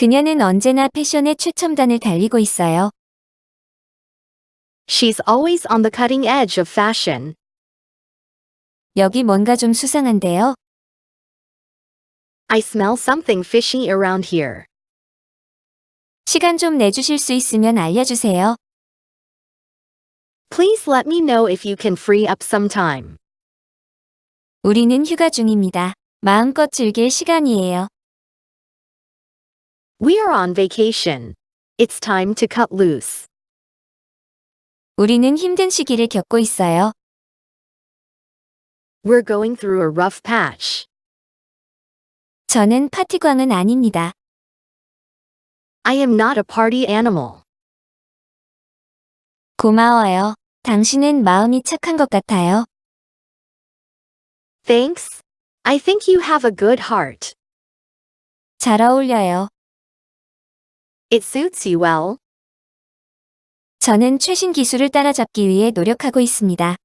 그녀는 언제나 패션의 최첨단을 달리고 있어요. She's always on the cutting edge of fashion. 여기 뭔가 좀 수상한데요? I smell something fishy around here. 시간 좀 내주실 수 있으면 알려주세요. Please let me know if you can free up some time. 우리는 휴가 중입니다. 마음껏 즐길 시간이에요. We are on vacation. It's time to cut loose. 우리는 힘든 시기를 겪고 있어요. We're going through a rough patch. 저는 파티광은 아닙니다. I am not a party animal. 고마워요. 당신은 마음이 착한 것 같아요. Thanks. I think you have a good heart. 잘 어울려요. It suits you well. 저는 최신 기술을 따라잡기 위해 노력하고 있습니다.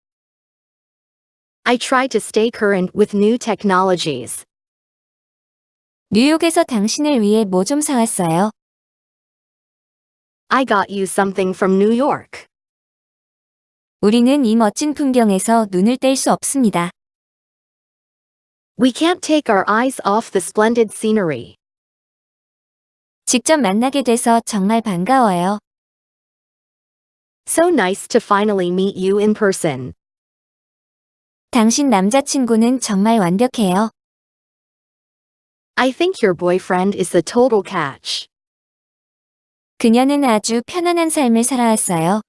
I try to stay current with new technologies. 뉴욕에서 당신을 위해 뭐 좀 사왔어요? I got you something from New York. 우리는 이 멋진 풍경에서 눈을 뗄 수 없습니다. We can't take our eyes off the splendid scenery. 직접 만나게 돼서 정말 반가워요. So nice to finally meet you in person. 당신 남자친구는 정말 완벽해요. I think your boyfriend is the total catch. 그녀는 아주 편안한 삶을 살아왔어요.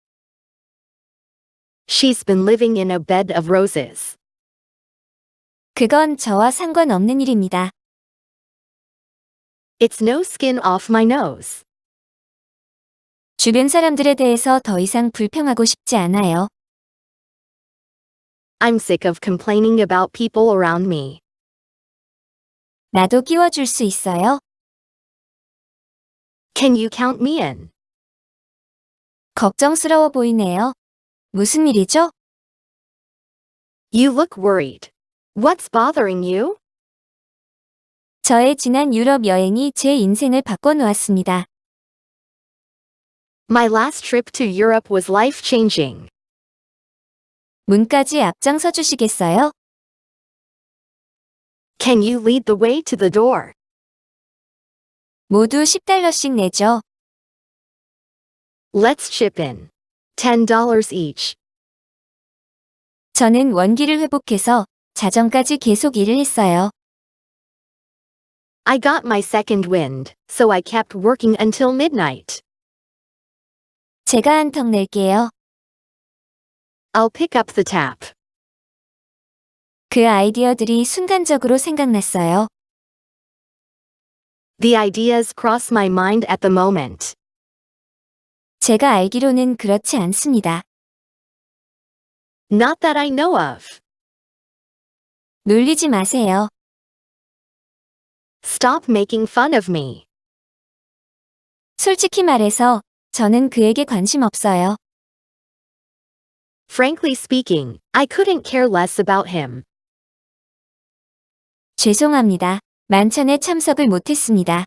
She's been living in a bed of roses. 그건 저와 상관없는 일입니다. It's no skin off my nose. 주변 사람들에 대해서 더 이상 불평하고 싶지 않아요. I'm sick of complaining about people around me. 나도 끼워줄 수 있어요? Can you count me in? 걱정스러워 보이네요. 무슨 일이죠? You look worried. What's bothering you? 저의 지난 유럽 여행이 제 인생을 바꿔놓았습니다. My last trip to Europe was life-changing. 문까지 앞장서 주시겠어요? Can you lead the way to the door? 모두 10달러씩 내죠. Let's chip in. $10 each. 저는 원기를 회복해서 자정까지 계속 일을 했어요. I got my second wind, so I kept working until midnight. 제가 한턱 낼게요. I'll pick up the tap. 그 아이디어들이 순간적으로 생각났어요. The ideas cross my mind at the moment. 제가 알기로는 그렇지 않습니다. Not that I know of. 놀리지 마세요. Stop making fun of me. 솔직히 말해서 저는 그에게 관심 없어요. Frankly speaking, I couldn't care less about him. 죄송합니다. 만찬에 참석을 못했습니다.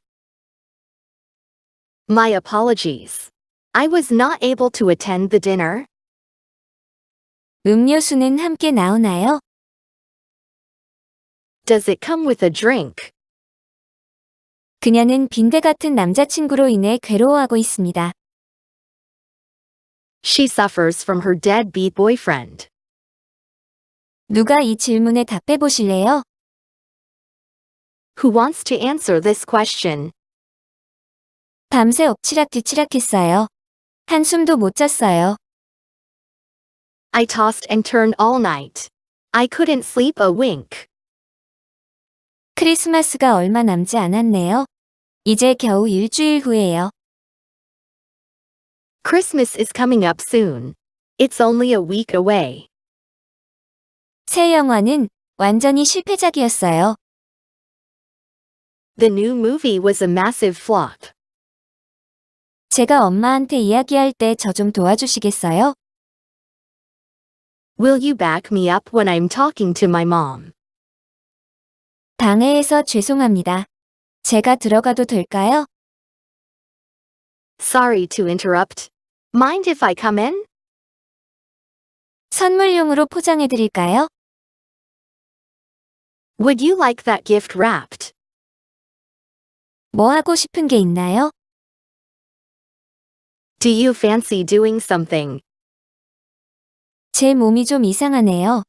My apologies. I was not able to attend the dinner. 음료수는 함께 나오나요? Does it come with a drink? 그녀는 빈대 같은 남자친구로 인해 괴로워하고 있습니다. She suffers from her deadbeat boyfriend. 누가 이 질문에 답해 보실래요? Who wants to answer this question? 밤새 엎치락뒤치락했어요. 한숨도 못 잤어요. I tossed and turned all night. I couldn't sleep a wink. 크리스마스가 얼마 남지 않았네요. 이제 겨우 일주일 후예요. Christmas is coming up soon. It's only a week away. 새 영화는 완전히 실패작이었어요. The new movie was a massive flop. 제가 엄마한테 이야기할 때 저 좀 도와주시겠어요? Will you back me up when I'm talking to my mom? 당해해서 죄송합니다. 제가 들어가도 될까요? Sorry to interrupt. Mind if I come in? 선물용으로 포장해 드릴까요? Would you like that gift wrapped? 뭐 하고 싶은 게 있나요? Do you fancy doing something? 제 몸이 좀 이상하네요.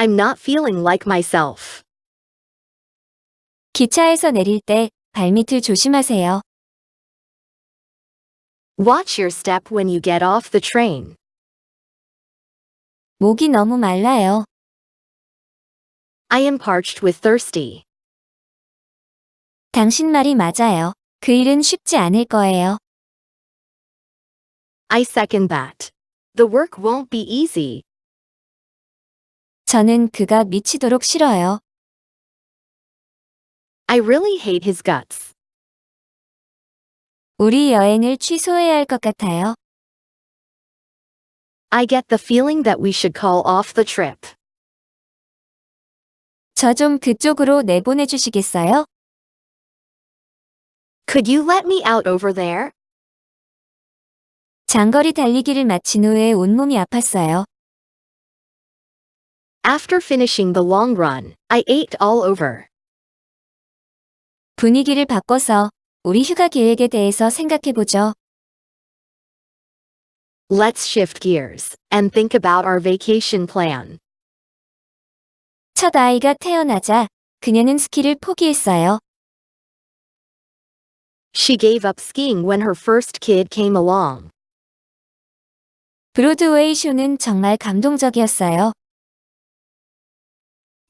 I'm not feeling like myself. 기차에서 내릴 때 발밑을 조심하세요. Watch your step when you get off the train. 목이 너무 말라요. I am parched with thirsty. 당신 말이 맞아요. 그 일은 쉽지 않을 거예요. I second that. The work won't be easy. 저는 그가 미치도록 싫어요. I really hate his guts. 우리 여행을 취소해야 할 것 같아요. I get the feeling that we should call off the trip. 저 좀 그쪽으로 내보내주시겠어요? Could you let me out over there? 장거리 달리기를 마친 후에 온몸이 아팠어요. After finishing the long run, I ate all over. 분위기를 바꿔서 우리 휴가 계획에 대해서 생각해 보죠. Let's shift gears and think about our vacation plan. 첫 아이가 태어나자 그녀는 스키를 포기했어요. She gave up skiing when her first kid came along. 브로드웨이 쇼는 정말 감동적이었어요.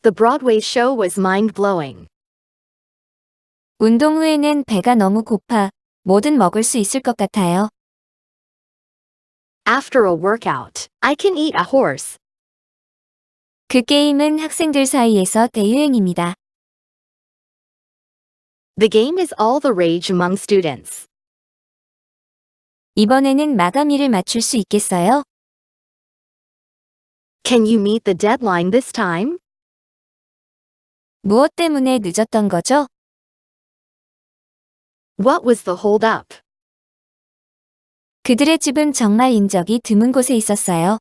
The Broadway show was mind-blowing. 운동 후에는 배가 너무 고파 뭐든 먹을 수 있을 것 같아요. After a workout, I can eat a horse. 그 게임은 학생들 사이에서 대유행입니다. The game is all the rage among students. 이번에는 마감일을 맞출 수 있겠어요? Can you meet the deadline this time? 무엇 때문에 늦었던 거죠? What was the hold up? 그들의 집은 정말 인적이 드문 곳에 있었어요.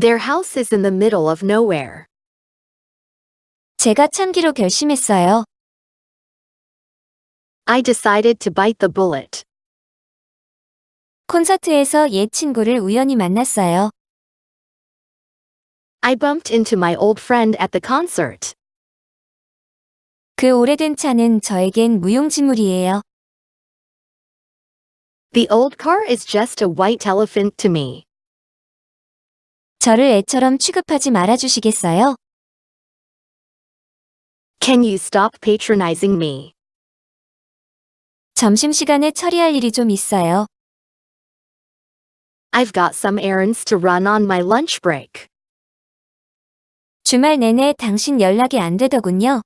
Their house is in the middle of nowhere. 제가 참기로 결심했어요. I decided to bite the bullet. 콘서트에서 옛 친구를 우연히 만났어요. I bumped into my old friend at the concert. 그 오래된 차는 저에겐 무용지물이에요. The old car is just a white elephant to me. 저를 애처럼 취급하지 말아주시겠어요? Can you stop patronizing me? 점심시간에 처리할 일이 좀 있어요. I've got some errands to run on my lunch break. 주말 내내 당신 연락이 안 되더군요.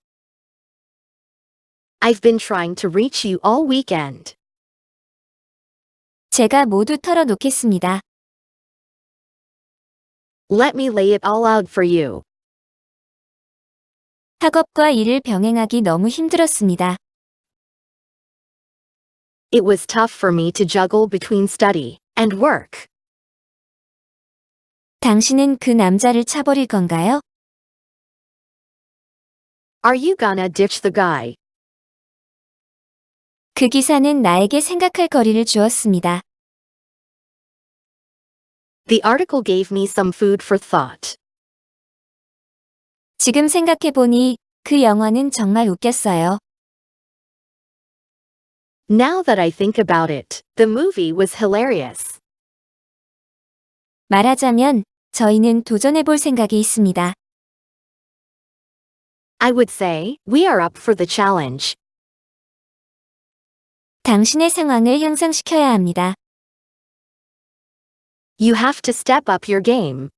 I've been trying to reach you all weekend. 제가 모두 털어놓겠습니다. Let me lay it all out for you. 학업과 일을 병행하기 너무 힘들었습니다. It was tough for me to juggle between study and work. 당신은 그 남자를 차버릴 건가요? Are you gonna ditch the guy? 그 기사는 나에게 생각할 거리를 주었습니다. The article gave me some food for thought. 지금 생각해보니 그 영화는 정말 웃겼어요. Now that I think about it, the movie was hilarious. 말하자면 저희는 도전해볼 생각이 있습니다. I would say, we are up for the challenge. 당신의 상황을 향상시켜야 합니다. You have to step up your game.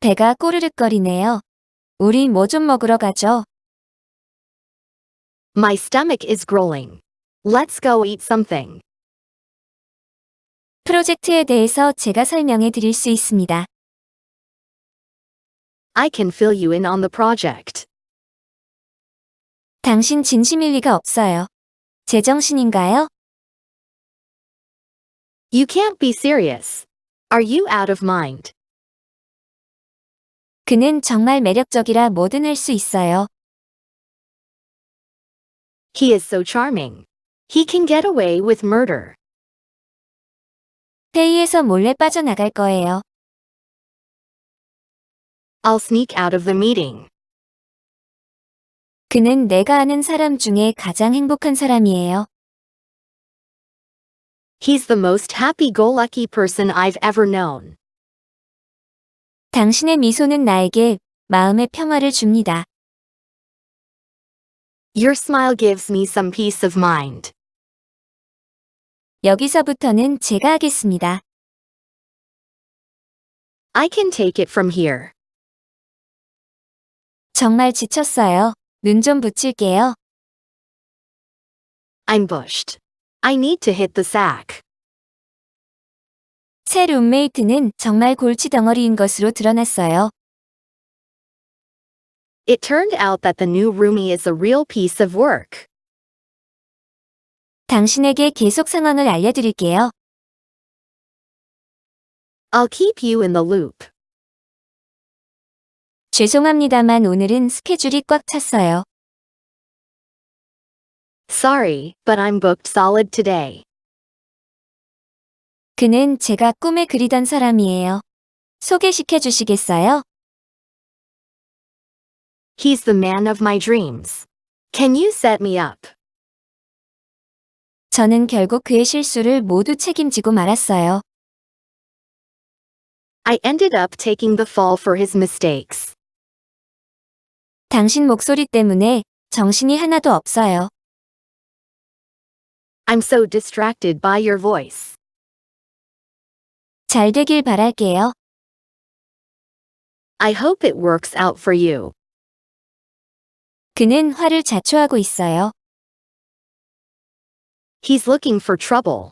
배가 꼬르륵거리네요. 우리 뭐 좀 먹으러 가죠? My stomach is growling. Let's go eat something. 프로젝트에 대해서 제가 설명해 드릴 수 있습니다. I can fill you in on the project. 당신 진심일 리가 없어요. 제정신인가요? You can't be serious. Are you out of mind? 그는 정말 매력적이라 뭐든 할 수 있어요. He is so charming. He can get away with murder. 회의에서 몰래 빠져나갈 거예요. I'll sneak out of the meeting. 그는 내가 아는 사람 중에 가장 행복한 사람이에요. He's the most happy-go-lucky person I've ever known. 당신의 미소는 나에게 마음의 평화를 줍니다. Your smile gives me some peace of mind. 여기서부터는 제가 하겠습니다. I can take it from here. 정말 지쳤어요. 눈 좀 붙일게요. I'm bushed. I need to hit the sack. 새 룸메이트는 정말 골치덩어리인 것으로 드러났어요. It turned out that the new roomie is a real piece of work. 당신에게 계속 상황을 알려드릴게요. I'll keep you in the loop. 죄송합니다만 오늘은 스케줄이 꽉 찼어요. Sorry, but I'm booked solid today. 그는 제가 꿈에 그리던 사람이에요. 소개시켜 주시겠어요? He's the man of my dreams. Can you set me up? 저는 결국 그의 실수를 모두 책임지고 말았어요. I ended up taking the fall for his mistakes. 당신 목소리 때문에 정신이 하나도 없어요. I'm so distracted by your voice. 잘 되길 바랄게요. I hope it works out for you. 그는 화를 자초하고 있어요. He's looking for trouble.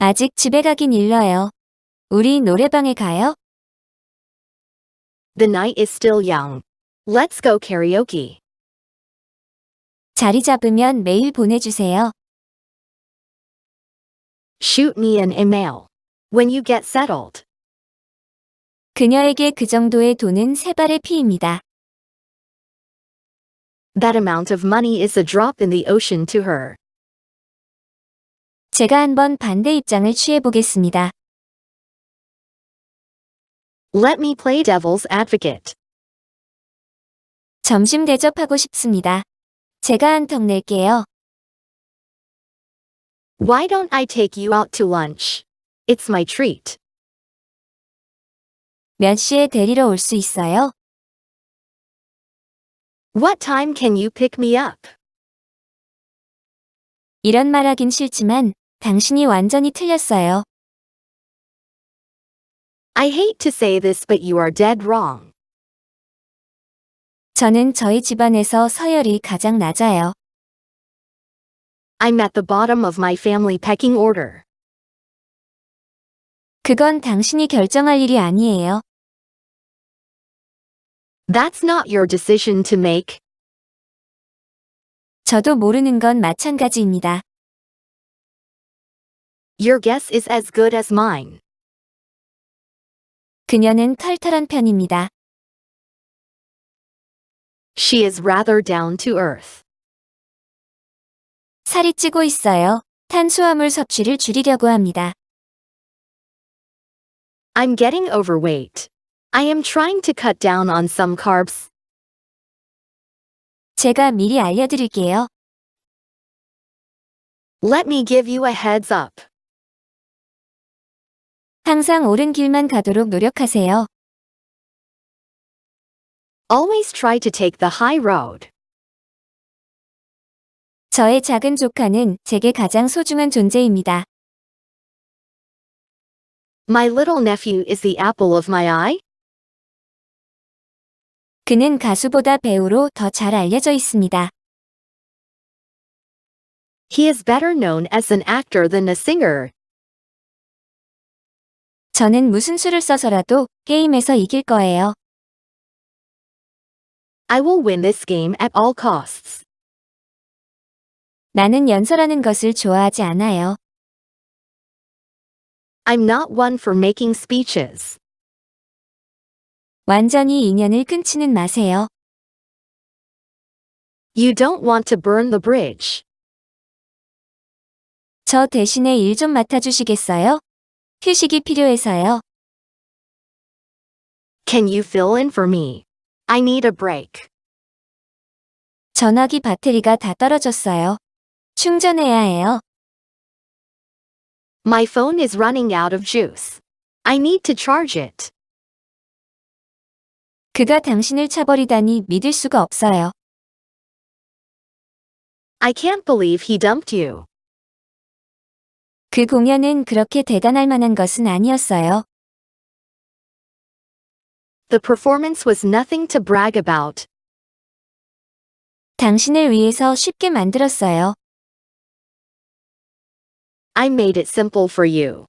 아직 집에 가긴 일러요. 우리 노래방에 가요? The night is still young. Let's go karaoke. 자리 잡으면 메일 보내주세요. Shoot me an email. When you get settled. 그녀에게 그 정도의 돈은 세 발의 피입니다. That amount of money is a drop in the ocean to her. 제가 한번 반대 입장을 취해보겠습니다. Let me play devil's advocate. 점심 대접하고 싶습니다. 제가 한턱 낼게요. Why don't I take you out to lunch? It's my treat. 몇 시에 데리러 올 수 있어요? What time can you pick me up? 이런 말하긴 싫지만 당신이 완전히 틀렸어요. I hate to say this but you are dead wrong. 저는 저희 집안에서 서열이 가장 낮아요. I'm at the bottom of my family pecking order. 그건 당신이 결정할 일이 아니에요. That's not your decision to make. 저도 모르는 건 마찬가지입니다. Your guess is as good as mine. 그녀는 털털한 편입니다. She is rather down to earth. 살이 찌고 있어요. 탄수화물 섭취를 줄이려고 합니다. I'm getting overweight. I am trying to cut down on some carbs. 제가 미리 알려드릴게요. Let me give you a heads up. 항상 옳은 길만 가도록 노력하세요. Always try to take the high road. 저의 작은 조카는 제게 가장 소중한 존재입니다. My little nephew is the apple of my eye. 그는 가수보다 배우로 더 잘 알려져 있습니다. He is better known as an actor than a singer. 저는 무슨 수를 써서라도 게임에서 이길 거예요. I will win this game at all costs. 나는 연설하는 것을 좋아하지 않아요. I'm not one for making speeches. 완전히 인연을 끊지는 마세요. You don't want to burn the bridge. 저 대신에 일 좀 맡아주시겠어요? 휴식이 필요해서요. Can you fill in for me? I need a break. 전화기 배터리가 다 떨어졌어요. 충전해야 해요. My phone is running out of juice. I need to charge it. 그가 당신을 차버리다니 믿을 수가 없어요. I can't believe he dumped you. 그 공연은 그렇게 대단할 만한 것은 아니었어요. The performance was nothing to brag about. 당신을 위해서 쉽게 만들었어요. I made it simple for you.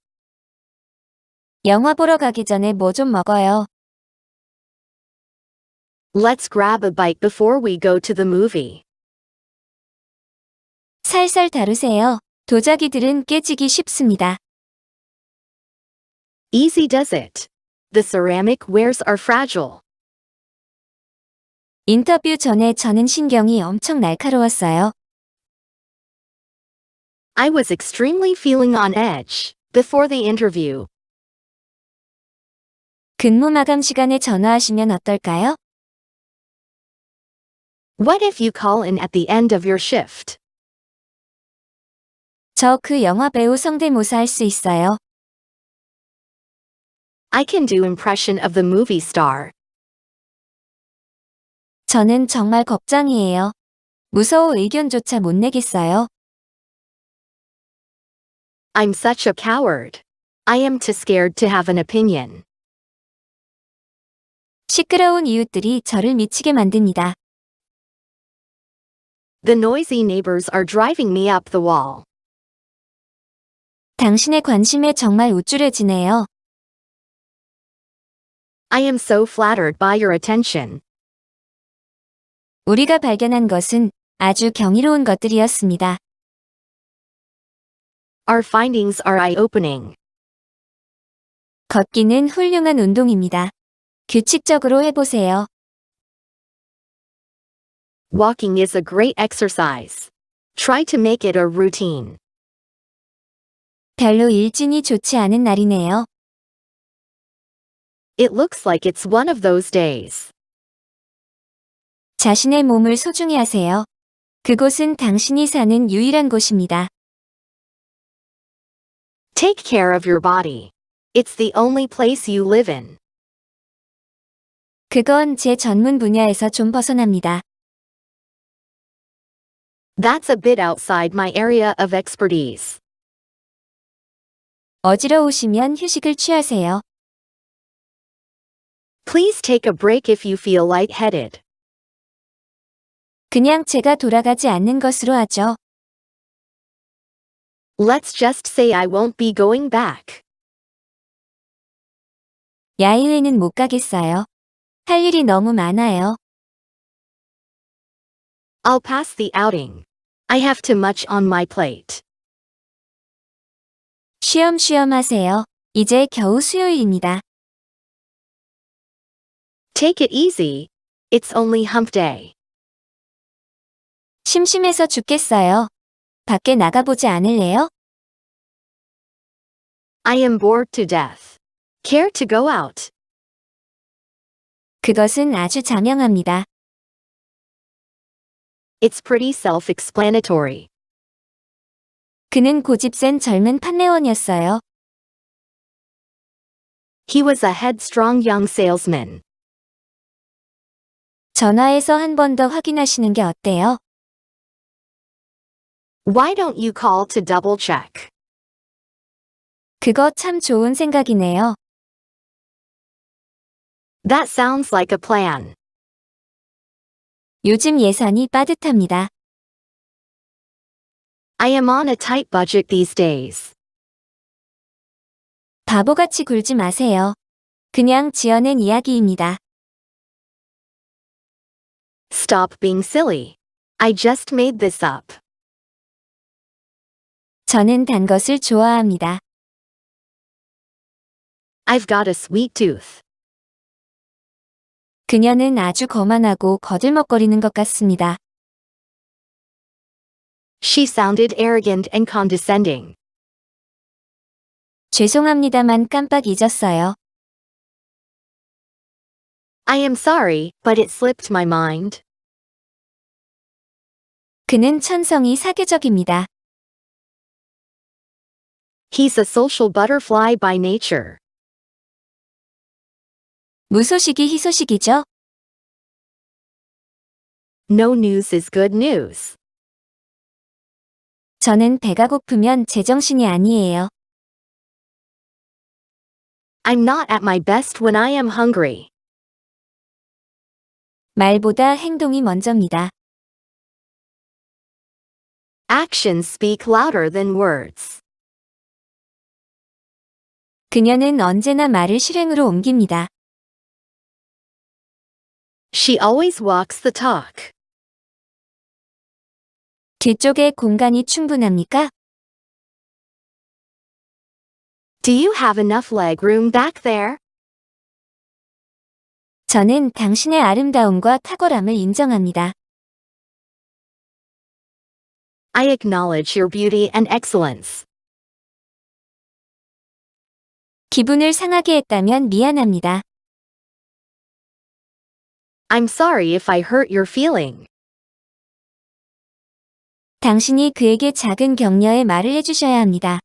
영화 보러 가기 전에 뭐 좀 먹어요. Let's grab a bite before we go to the movie. 살살 다루세요. 도자기들은 깨지기 쉽습니다. Easy does it. The ceramic wares are fragile. 인터뷰 전에 저는 신경이 엄청 날카로웠어요. I was extremely feeling on edge before the interview. 근무 마감 시간에 전화하시면 어떨까요? What if you call in at the end of your shift? 저그 영화 배우 성대모사 할 수 있어요. I can do impression of the movie star. 저는 정말 걱정이에요. 무서워 의견조차 못 내겠어요. I'm such a coward. I am too scared to have an opinion. 시끄러운 이웃들이 저를 미치게 만듭니다. The noisy neighbors are driving me up the wall. 당신의 관심에 정말 우쭐해지네요. I am so flattered by your attention. 우리가 발견한 것은 아주 경이로운 것들이었습니다. Our findings are eye-opening. 걷기는 훌륭한 운동입니다. 규칙적으로 해보세요. Walking is a great exercise. Try to make it a routine. 별로 일진이 좋지 않은 날이네요. It looks like it's one of those days. 자신의 몸을 소중히 하세요. 그곳은 당신이 사는 유일한 곳입니다. Take care of your body. It's the only place you live in. 그건 제 전문 분야에서 좀 벗어납니다. That's a bit outside my area of expertise. 어지러우시면 휴식을 취하세요. Please take a break if you feel lightheaded. 그냥 제가 돌아가지 않는 것으로 하죠. Let's just say I won't be going back. 야외에는 못 가겠어요. 할 일이 너무 많아요. I'll pass the outing. I have too much on my plate. 쉬엄쉬엄 하세요. 이제 겨우 수요일입니다. Take it easy. It's only hump day. 심심해서 죽겠어요. 밖에 나가보지 않을래요? I am bored to death. Care to go out? 그것은 아주 자명합니다. It's pretty self-explanatory. 그는 고집센 젊은 판매원이었어요. He was a headstrong young salesman. 전화해서 한 번 더 확인하시는 게 어때요? Why don't you call to double check? 그거 참 좋은 생각이네요. That sounds like a plan. 요즘 예산이 빠듯합니다. I am on a tight budget these days. 바보같이 굴지 마세요. 그냥 지어낸 이야기입니다. Stop being silly. I just made this up. 저는 단 것을 좋아합니다. I've got a sweet tooth. 그녀는 아주 거만하고 거들먹거리는 것 같습니다. She sounded arrogant and condescending. 죄송합니다만 깜빡 잊었어요. I am sorry, but it slipped my mind. 그는 천성이 사교적입니다. He's a social butterfly by nature. 무소식이 희소식이죠? No news is good news. 저는 배가 고프면 제정신이 아니에요. I'm not at my best when I am hungry. 말보다 행동이 먼저입니다. Actions speak louder than words. 그녀는 언제나 말을 실행으로 옮깁니다. She always walks the talk. 뒤쪽에 공간이 충분합니까? Do you have enough leg room back there? 저는 당신의 아름다움과 탁월함을 인정합니다. I acknowledge your beauty and excellence. 기분을 상하게 했다면 미안합니다. I'm sorry if I hurt your feeling. 당신이 그에게 작은 격려의 말을 해주셔야 합니다.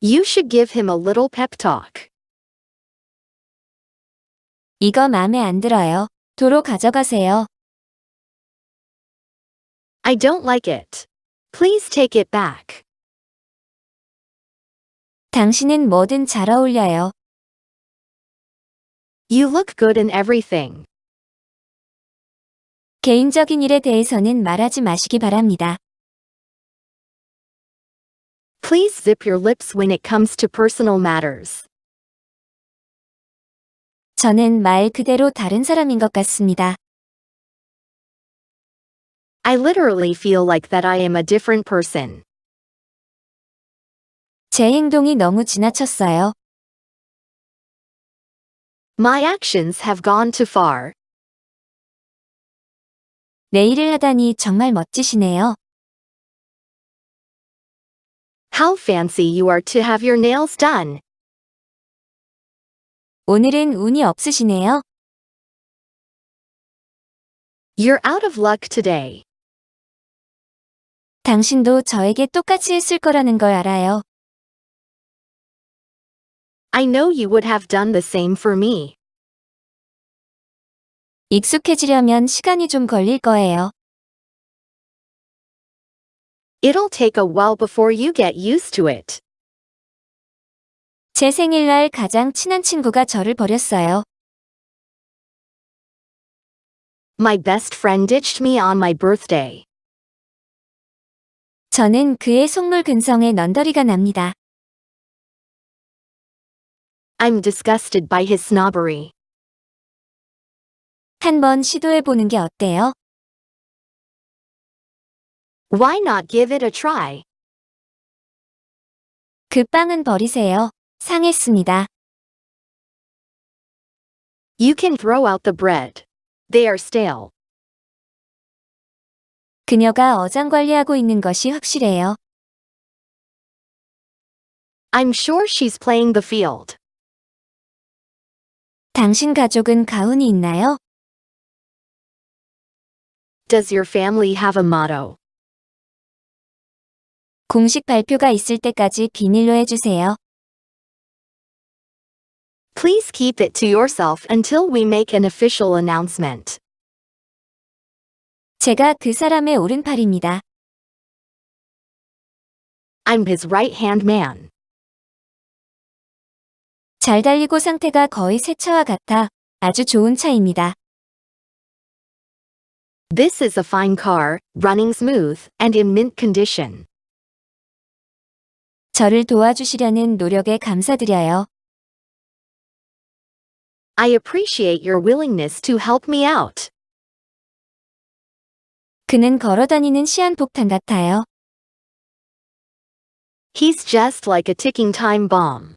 You should give him a little pep talk. 이거 마음에 안 들어요. 도로 가져가세요. I don't like it. Please take it back. 당신은 뭐든 잘 어울려요. You look good in everything. 개인적인 일에 대해서는 말하지 마시기 바랍니다. Please zip your lips when it comes to personal matters. 저는 말 그대로 다른 사람인 것 같습니다. I literally feel like that I am a different person. 제 행동이 너무 지나쳤어요. My actions have gone too far. 내일을 하다니 정말 멋지시네요. How fancy you are to have your nails done. 오늘은 운이 없으시네요. You're out of luck today. 당신도 저에게 똑같이 했을 거라는 걸 알아요. I know you would have done the same for me. 익숙해지려면 시간이 좀 걸릴 거예요. It'll take a while before you get used to it. 제 생일날 가장 친한 친구가 저를 버렸어요. My best friend ditched me on my birthday. 저는 그의 속물 근성에 넌더리가 납니다. I'm disgusted by his snobbery. 한번 시도해 보는 게 어때요? Why not give it a try? 그 빵은 버리세요. 상했습니다. You can throw out the bread. They are stale. 그녀가 어장관리하고 있는 것이 확실해요. I'm sure she's playing the field. 당신 가족은 가훈이 있나요? Does your family have a motto? 공식 발표가 있을 때까지 비밀로 해주세요. Please keep it to yourself until we make an official announcement. 제가 그 사람의 오른팔입니다. I'm his right-hand man. 잘 달리고 상태가 거의 새 차와 같아 아주 좋은 차입니다. This is a fine car, running smooth, and in mint condition. 저를 도와주시려는 노력에 감사드려요. I appreciate your willingness to help me out. 그는 걸어다니는 시한폭탄 같아요. He's just like a ticking time bomb.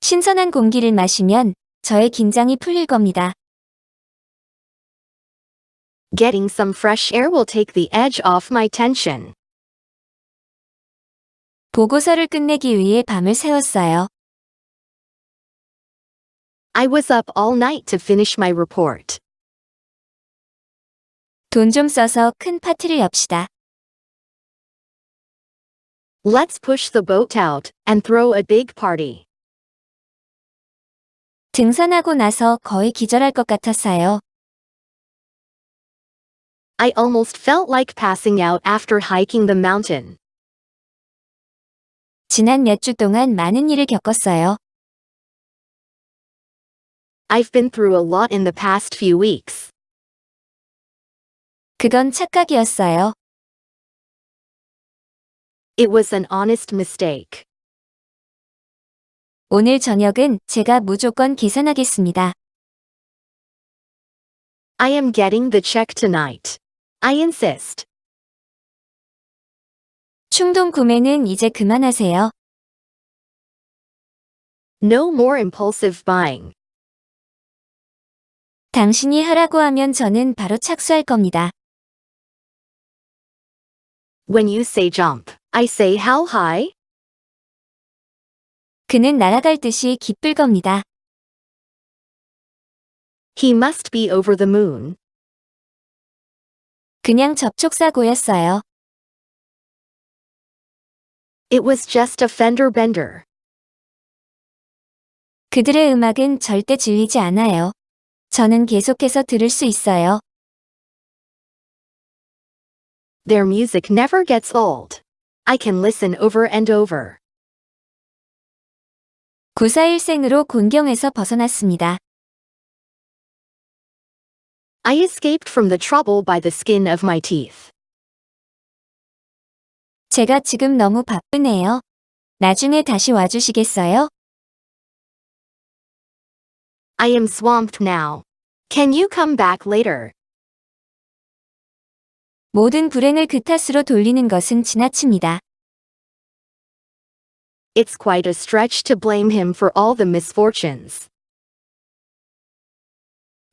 신선한 공기를 마시면 저의 긴장이 풀릴 겁니다. Getting some fresh air will take the edge off my tension. 보고서를 끝내기 위해 밤을 새웠어요. I was up all night to finish my report. 돈좀 써서 큰 파티를 엽시다. Let's push the boat out and throw a big party. 등산하고 나서 거의 기절할 것 같았어요. I almost felt like passing out after hiking the mountain. 지난 몇 주 동안 많은 일을 겪었어요. I've been through a lot in the past few weeks. 그건 착각이었어요. It was an honest mistake. 오늘 저녁은 제가 무조건 계산하겠습니다. I am getting the check tonight. I insist. 충동 구매는 이제 그만하세요. No more impulsive buying. 당신이 하라고 하면 저는 바로 착수할 겁니다. When you say jump, I say how high? 그는 날아갈 듯이 기쁠 겁니다. He must be over the moon. 그냥 접촉사고였어요. It was just a fender bender. 그들의 음악은 절대 질리지 않아요. 저는 계속해서 들을 수 있어요. Their music never gets old. I can listen over and over. 구사일생으로 곤경에서 벗어났습니다. I escaped from the trouble by the skin of my teeth. 제가 지금 너무 바쁘네요. 나중에 다시 와주시겠어요? I am swamped now. Can you come back later? 모든 불행을 그 탓으로 돌리는 것은 지나칩니다. It's quite a stretch to blame him for all the misfortunes.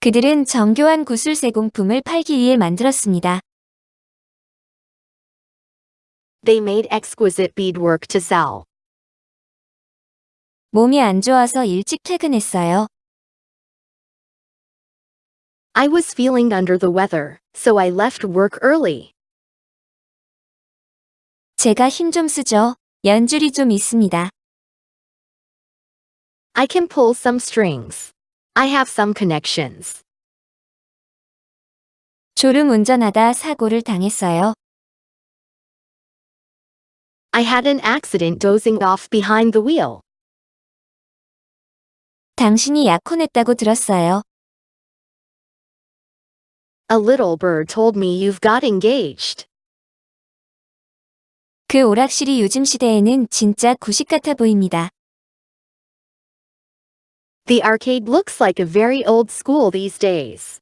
그들은 정교한 구슬 세공품을 팔기 위해 만들었습니다. They made exquisite beadwork to sell. 몸이 안 좋아서 일찍 퇴근했어요. I was feeling under the weather, so I left work early. 제가 쓰죠. 연줄이 좀 있습니다. I can pull some strings. I have some connections. 졸음 운전하다 사고를 당했어요. I had an accident dozing off behind the wheel. 당신이 약혼했다고 들었어요. A little bird told me you've got engaged. 그 오락실이 요즘 시대에는 진짜 구식 같아 보입니다. The arcade looks like a very old school these days.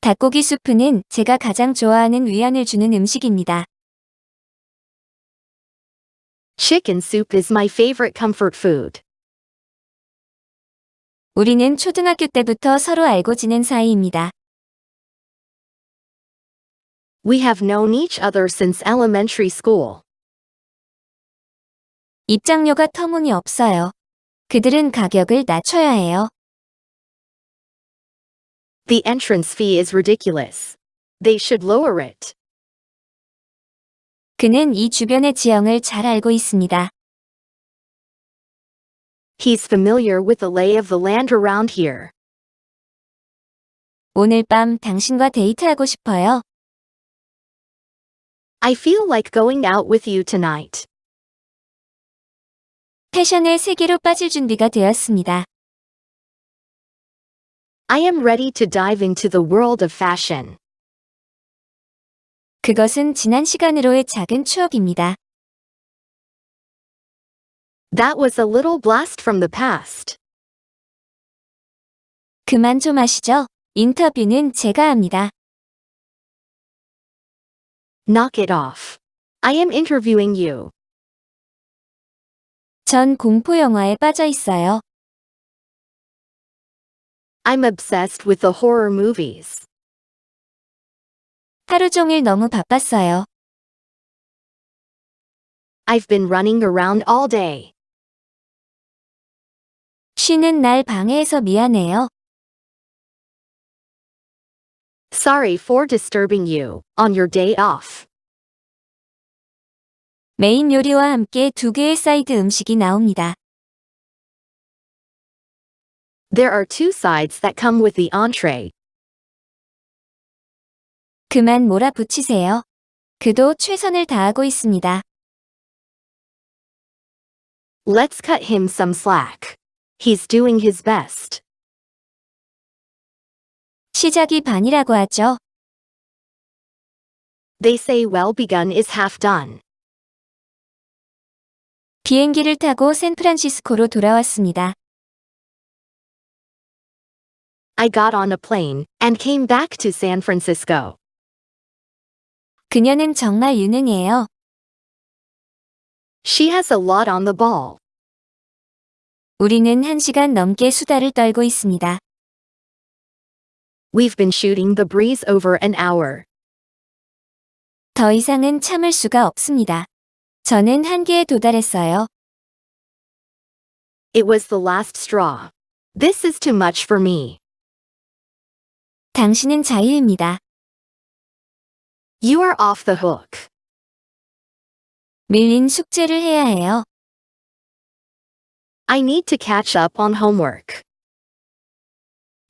닭고기 수프는 제가 가장 좋아하는 위안을 주는 음식입니다. Chicken soup is my favorite comfort food. 우리는 초등학교 때부터 서로 알고 지낸 사이입니다. We have known each other since elementary school. 입장료가 터무니없어요. 그들은 가격을 낮춰야 해요. The entrance fee is ridiculous. They should lower it. 그는 이 주변의 지형을 잘 알고 있습니다. He's familiar with the lay of the land around here. 오늘 밤 당신과 데이트하고 싶어요. I feel like going out with you tonight. 패션의 세계로 빠질 준비가 되었습니다. I am ready to dive into the world of fashion. 그것은 지난 시간으로의 작은 추억입니다. That was a little blast from the past. 그만 좀 하시죠. 인터뷰는 제가 합니다. Knock it off. I am interviewing you. 전 공포 영화에 빠져 있어요. I'm obsessed with the horror movies. 하루 종일 너무 바빴어요. I've been running around all day. 쉬는 날 방해해서 미안해요. Sorry for disturbing you on your day off. 메인 요리와 함께 두 개의 사이드 음식이 나옵니다. There are two sides that come with the entree. 그만 몰아붙이세요. 그도 최선을 다하고 있습니다. Let's cut him some slack. He's doing his best. 시작이 반이라고 하죠. They say well begun is half done. 비행기를 타고 샌프란시스코로 돌아왔습니다. I got on a plane and came back to San Francisco. 그녀는 정말 유능해요. She has a lot on the ball. 우리는 1시간 넘게 수다를 떨고 있습니다. We've been shooting the breeze over an hour. 더 이상은 참을 수가 없습니다. 저는 한계에 도달했어요. It was the last straw. This is too much for me. 당신은 자유입니다. You are off the hook. 밀린 숙제를 해야 해요. I need to catch up on homework.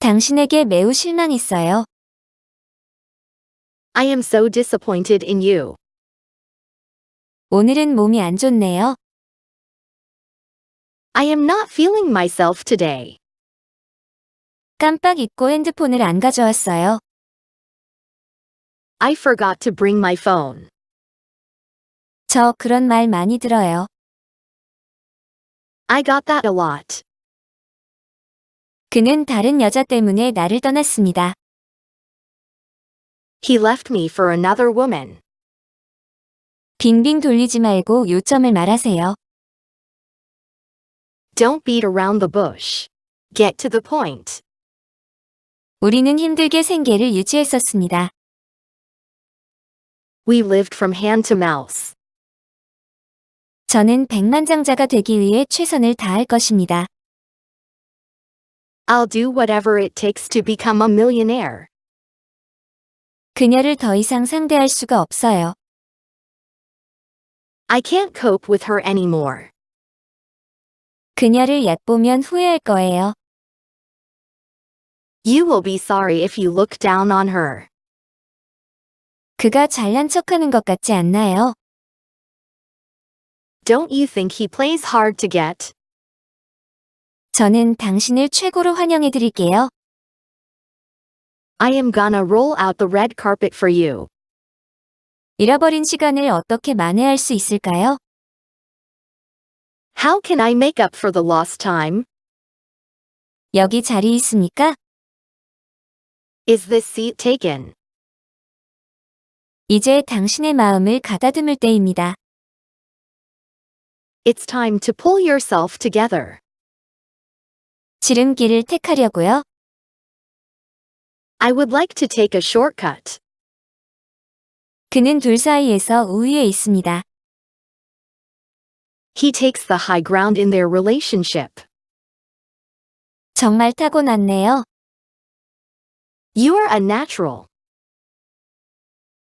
당신에게 매우 실망했어요. I am so disappointed in you. 오늘은 몸이 안 좋네요. I am not feeling myself today. 깜빡 잊고 핸드폰을 안 가져왔어요. I forgot to bring my phone. 저 그런 말 많이 들어요. I got that a lot. 그는 다른 여자 때문에 나를 떠났습니다. He left me for another woman. 빙빙 돌리지 말고 요점을 말하세요. Don't beat around the bush. Get to the point. 우리는 힘들게 생계를 유지했었습니다. We lived from hand to mouth. 저는 백만장자가 되기 위해 최선을 다할 것입니다. I'll do whatever it takes to become a millionaire. 그녀를 더 이상 상대할 수가 없어요. I can't cope with her anymore. 그녀를 후회할 거예요. You will be sorry if you look down on her. 그가 잘난 척하는 것 같지 않나요? Don't you think he plays hard to get? 저는 당신을 최고로 환영해 드릴게요. I am gonna roll out the red carpet for you. 잃어버린 시간을 어떻게 만회할 수 있을까요? How can I make up for the lost time? 여기 자리 있습니까? Is this seat taken? 이제 당신의 마음을 가다듬을 때입니다. It's time to pull yourself together. 지름길을 택하려고요. I would like to take a shortcut. 그는 둘 사이에서 우위에 있습니다. He takes the high ground in their relationship. 정말 타고났네요. You are a natural.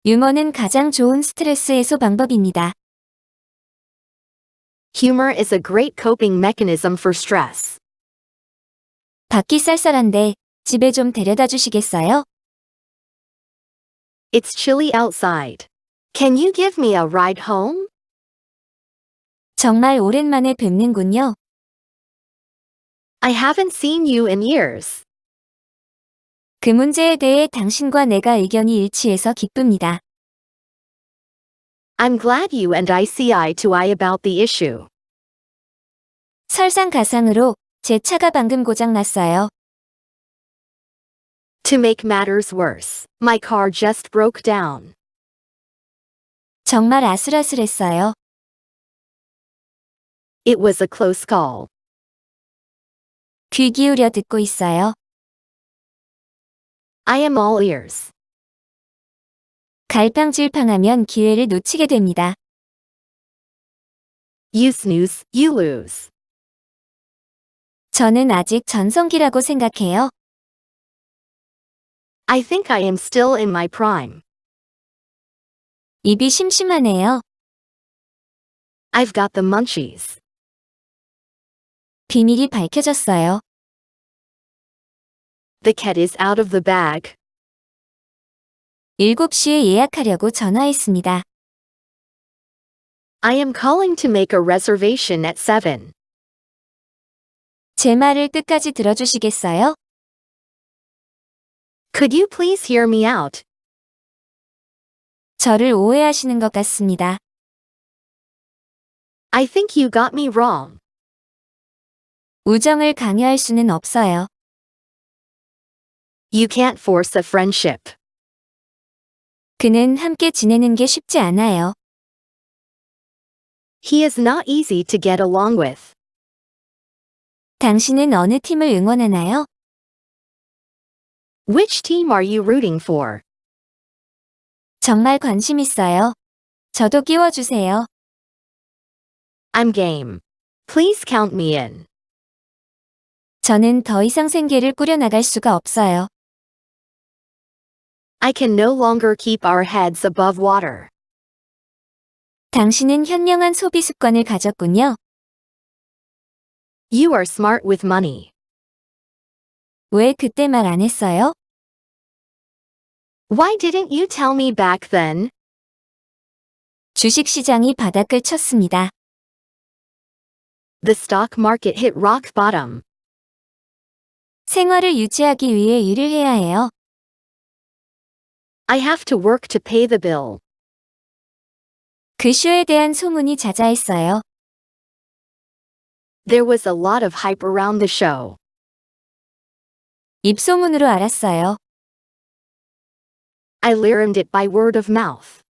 유머는 가장 좋은 스트레스 해소 방법입니다. Humor is a great coping mechanism for stress. 밖이 쌀쌀한데 집에 좀 데려다 주시겠어요? It's chilly outside. Can you give me a ride home? 정말 오랜만에 뵙는군요. I haven't seen you in years. 그 문제에 대해 당신과 내가 의견이 일치해서 기쁩니다. I'm glad you and I see eye to eye about the issue. 설상가상으로 제 차가 방금 고장 났어요. To make matters worse, my car just broke down. 정말 아슬아슬했어요. It was a close call. 귀 기울여 듣고 있어요. I am all ears. 갈팡질팡하면 기회를 놓치게 됩니다. You snooze, you lose. 저는 아직 전성기라고 생각해요. I think I am still in my prime. 입이 심심하네요. I've got the munchies. 비밀이 밝혀졌어요. The cat is out of the bag. 7시에 예약하려고 전화했습니다. I am calling to make a reservation at 7. 제 말을 끝까지 들어주시겠어요? Could you please hear me out? 저를 오해하시는 것 같습니다. I think you got me wrong. 우정을 강요할 수는 없어요. You can't force a friendship. 그는 함께 지내는 게 쉽지 않아요. He is not easy to get along with. 당신은 어느 팀을 응원하나요? Which team are you rooting for? 정말 관심 있어요. 저도 끼워주세요. I'm game. Please count me in. 저는 더 이상 생계를 꾸려나갈 수가 없어요. I can no longer keep our heads above water. 당신은 현명한 소비 습관을 가졌군요. You are smart with money. 왜 그때 말 안 했어요? Why didn't you tell me back then? 주식 시장이 바닥을 쳤습니다. The stock market hit rock bottom. 생활을 유지하기 위해 일을 해야 해요. I have to work to pay the bill. 그 쇼에 대한 소문이 자자했어요. There was a lot of hype around the show. 입소문으로 알았어요. I learned it by word of mouth.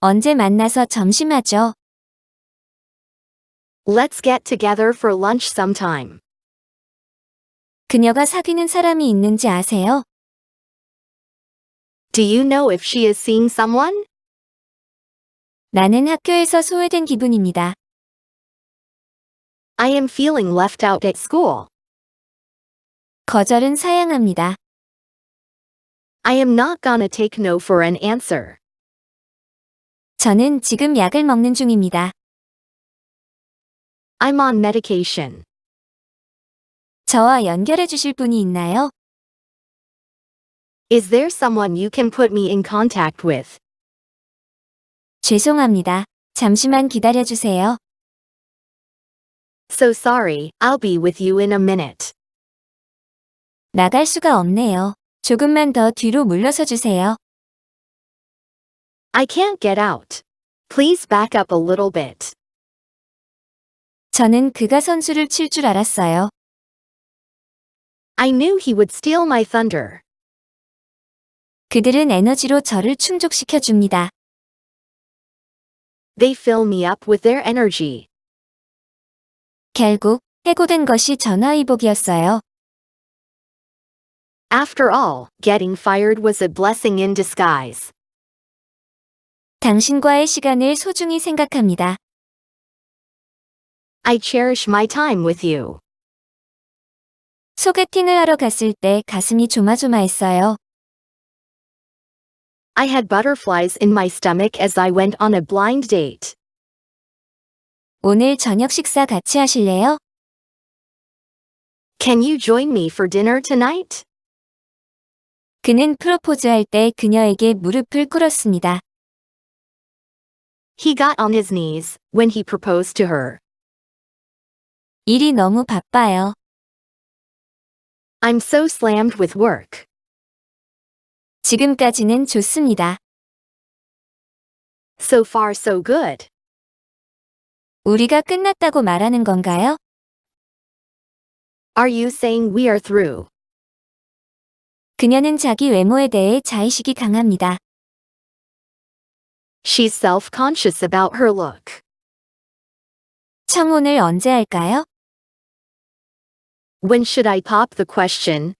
언제 만나서 점심하죠? Let's get together for lunch sometime. 그녀가 사귀는 사람이 있는지 아세요? Do you know if she is seeing someone? 나는 학교에서 소외된 기분입니다. I am feeling left out at school. 거절은 사양합니다. I am not gonna take no for an answer. 저는 지금 약을 먹는 중입니다. I'm on medication. 저와 연결해 주실 분이 있나요? Is there someone you can put me in contact with? 죄송합니다. 잠시만 기다려 주세요. So sorry, I'll be with you in a minute. 나갈 수가 없네요. 조금만 더 뒤로 물러서 주세요. I can't get out. Please back up a little bit. 저는 그가 선수를 칠 줄 알았어요. I knew he would steal my thunder. 그들은 에너지로 저를 충족시켜 줍니다. They fill me up with their energy. 결국 해고된 것이 전화위복이었어요. After all, getting fired was a blessing in disguise. 당신과의 시간을 소중히 생각합니다. I cherish my time with you. 소개팅을 하러 갔을 때 가슴이 조마조마했어요. I had butterflies in my stomach as I went on a blind date. 오늘 저녁 식사 같이 하실래요? Can you join me for dinner tonight? 그는 프로포즈할 때 그녀에게 무릎을 꿇었습니다. He got on his knees when he proposed to her. 일이 너무 바빠요. I'm so slammed with work. 지금까지는 좋습니다. So far so good. 우리가 끝났다고 말하는 건가요? Are you saying we are through? 그녀는 자기 외모에 대해 자의식이 강합니다. She's self-conscious about her look. 청혼을 언제 할까요? When should I pop the question?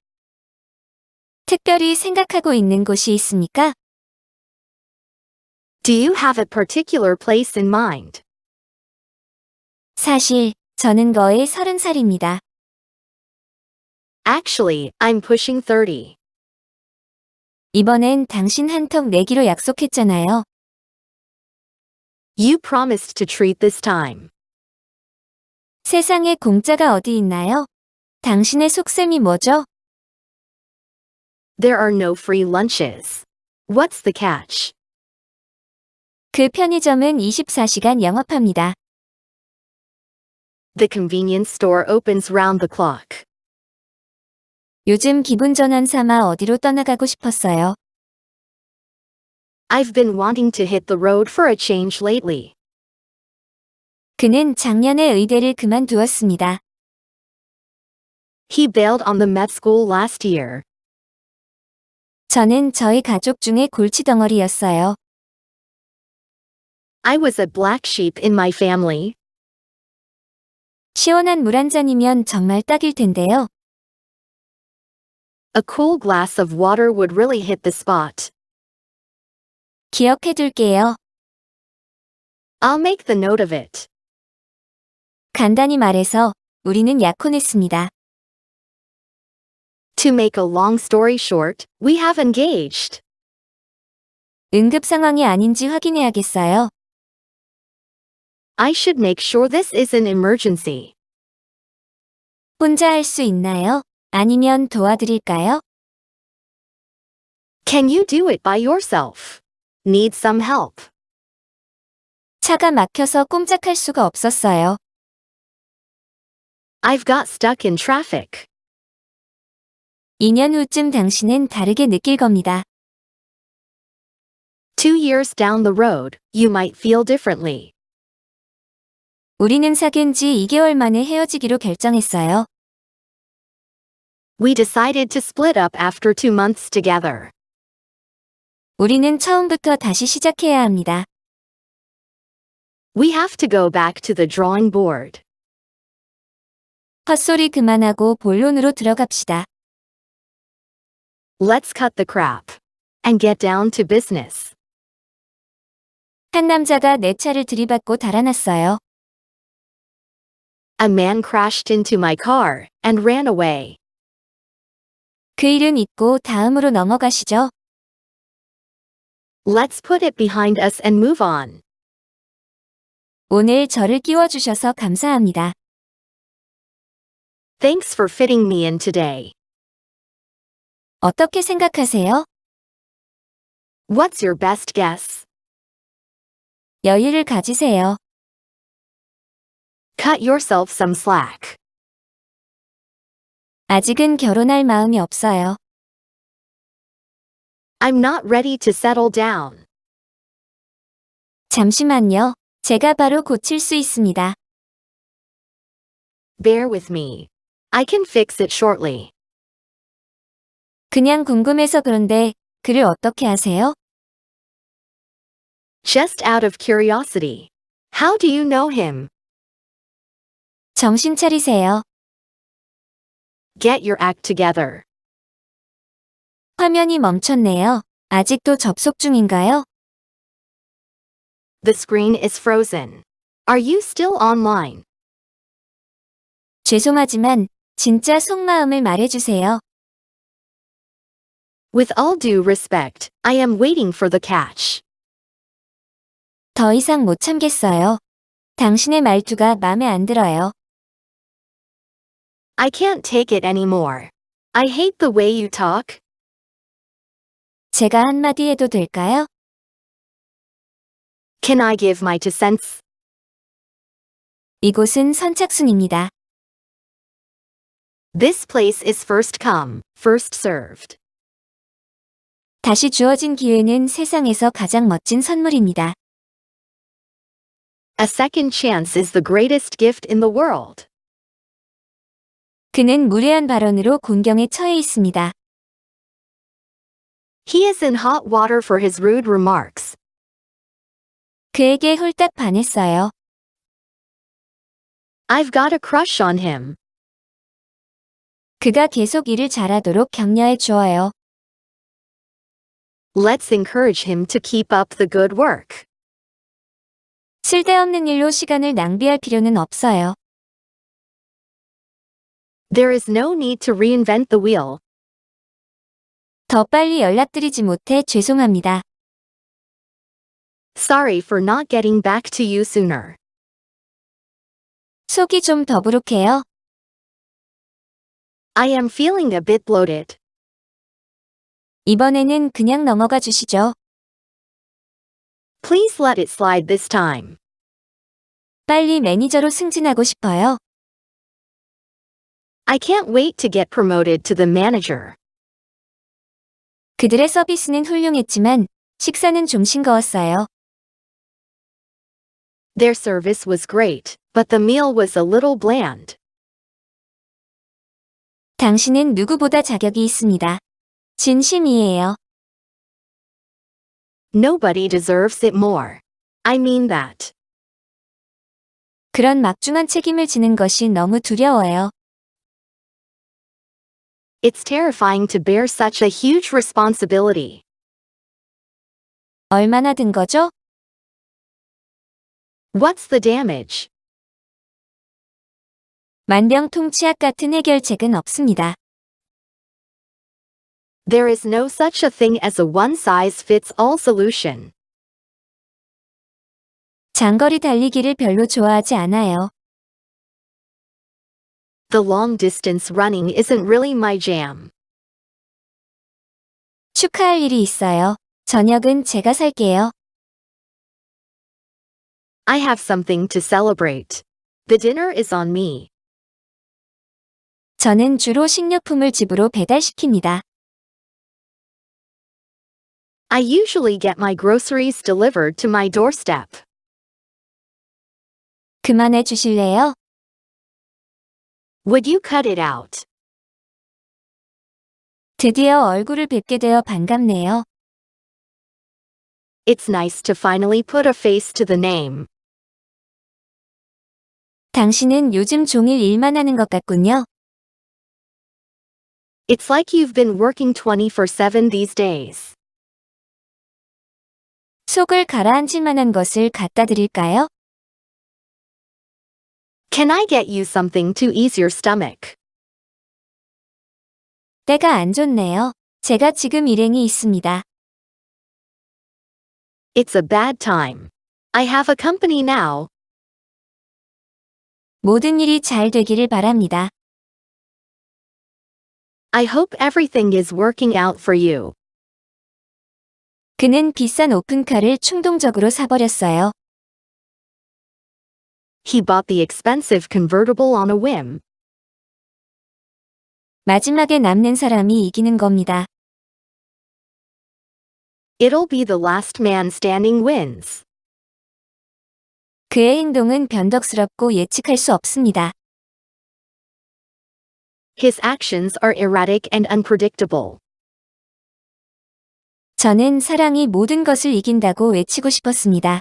특별히 생각하고 있는 곳이 있습니까? Do you have a particular place in mind? 사실, 저는 거의 서른 살입니다. Actually, I'm pushing 30. 이번엔 당신 한턱 내기로 약속했잖아요. You promised to treat this time. 세상에 공짜가 어디 있나요? 당신의 속셈이 뭐죠? There are no free lunches. What's the catch? 그 편의점은 24시간 영업합니다. The convenience store opens round the clock. 요즘 기분 전환 삼아 어디로 떠나가고 싶었어요. I've been wanting to hit the road for a change lately. 그는 작년에 의대를 그만두었습니다. He bailed on the med school last year. 저는 저희 가족 중에 골치덩어리였어요. I was a black sheep in my family. 시원한 물 한 잔이면 정말 딱일 텐데요. A cool glass of water would really hit the spot. 기억해둘게요. I'll make the note of it. 간단히 말해서 우리는 약혼했습니다. To make a long story short, we have engaged. 응급 상황이 아닌지 확인해야겠어요. I should make sure this is an emergency. 혼자 할 수 있나요? 아니면 도와드릴까요? Can you do it by yourself? Need some help? 차가 막혀서 꼼짝할 수가 없었어요. I've got stuck in traffic. 2년 후쯤 당신은 다르게 느낄 겁니다. Two years down the road, you might feel differently. 우리는 사귄 지 2개월 만에 헤어지기로 결정했어요. We decided to split up after two months together. 우리는 처음부터 다시 시작해야 합니다. We have to go back to the drawing board. 헛소리 그만하고 본론으로 들어갑시다. Let's cut the crap and get down to business. 한 남자가 내 차를 들이받고 달아났어요. A man crashed into my car and ran away. 그 일은 잊고 다음으로 넘어가시죠. Let's put it behind us and move on. 오늘 저를 끼워주셔서 감사합니다. Thanks for fitting me in today. 어떻게 생각하세요? What's your best guess? 여유를 가지세요. Cut yourself some slack. 아직은 결혼할 마음이 없어요. I'm not ready to settle down. 잠시만요. 제가 바로 고칠 수 있습니다. Bear with me. I can fix it shortly. 그냥 궁금해서 그런데 글을 어떻게 하세요? Just out of curiosity. How do you know him? 정신 차리세요. Get your act together. 화면이 멈췄네요. 아직도 접속 중인가요? The screen is frozen. Are you still online? 죄송하지만 진짜 속마음을 말해주세요. With all due respect, I am waiting for the catch. 더 이상 못 참겠어요. 당신의 말투가 마음에 안 들어요. I can't take it anymore. I hate the way you talk. 제가 한마디 해도 될까요? Can I give my two cents? 이곳은 선착순입니다. This place is first come, first served. 다시 주어진 기회는 세상에서 가장 멋진 선물입니다. A second chance is the greatest gift in the world. 그는 무례한 발언으로 곤경에 처해 있습니다. He is in hot water for his rude remarks. 그에게 홀딱 반했어요. I've got a crush on him. 그가 계속 일을 잘하도록 격려해 주어요. Let's encourage him to keep up the good work. 쓸데없는 일로 시간을 낭비할 필요는 없어요. There is no need to reinvent the wheel. 더 빨리 연락드리지 못해 죄송합니다. Sorry for not getting back to you sooner. 속이 좀 더부룩해요. I am feeling a bit bloated. 이번에는 그냥 넘어가 주시죠. Please let it slide this time. 빨리 매니저로 승진하고 싶어요. I can't wait to get promoted to the manager. 그들의 서비스는 훌륭했지만 식사는 좀 싱거웠어요. Their service was great, but the meal was a little bland. 당신은 누구보다 자격이 있습니다. 진심이에요. Nobody deserves it more. I mean that. 그런 막중한 책임을 지는 것이 너무 두려워요. It's terrifying to bear such a huge responsibility. 얼마나 든 거죠? What's the damage? 만병통치약 같은 해결책은 없습니다. There is no such a thing as a one-size-fits-all solution. 장거리 달리기를 별로 좋아하지 않아요 the long distance running isn't really my jam. 축하할 일이 있어요. 저녁은 제가 살게요. I have something to celebrate. The dinner is on me. 저는 주로 식료품을 집으로 배달시킵니다. I usually get my groceries delivered to my doorstep. 그만해 주실래요? Would you cut it out? 드디어 얼굴을 뵙게 되어 반갑네요. It's nice to finally put a face to the name. 당신은 요즘 종일 일만 하는 것 같군요. It's like you've been working 24-7 these days. 속을 가라앉힐 만한 것을 갖다 드릴까요? Can I get you something to ease your stomach? 때가 안 좋네요. 제가 지금 일행이 있습니다. It's a bad time. I have a company now. 모든 일이 잘 되기를 바랍니다. I hope everything is working out for you. 그는 비싼 오픈카를 충동적으로 사버렸어요. He bought the expensive convertible on a whim. 마지막에 남는 사람이 이기는 겁니다. It'll be the last man standing wins. 그의 행동은 변덕스럽고 예측할 수 없습니다. His actions are erratic and unpredictable. 저는 사랑이 모든 것을 이긴다고 외치고 싶었습니다.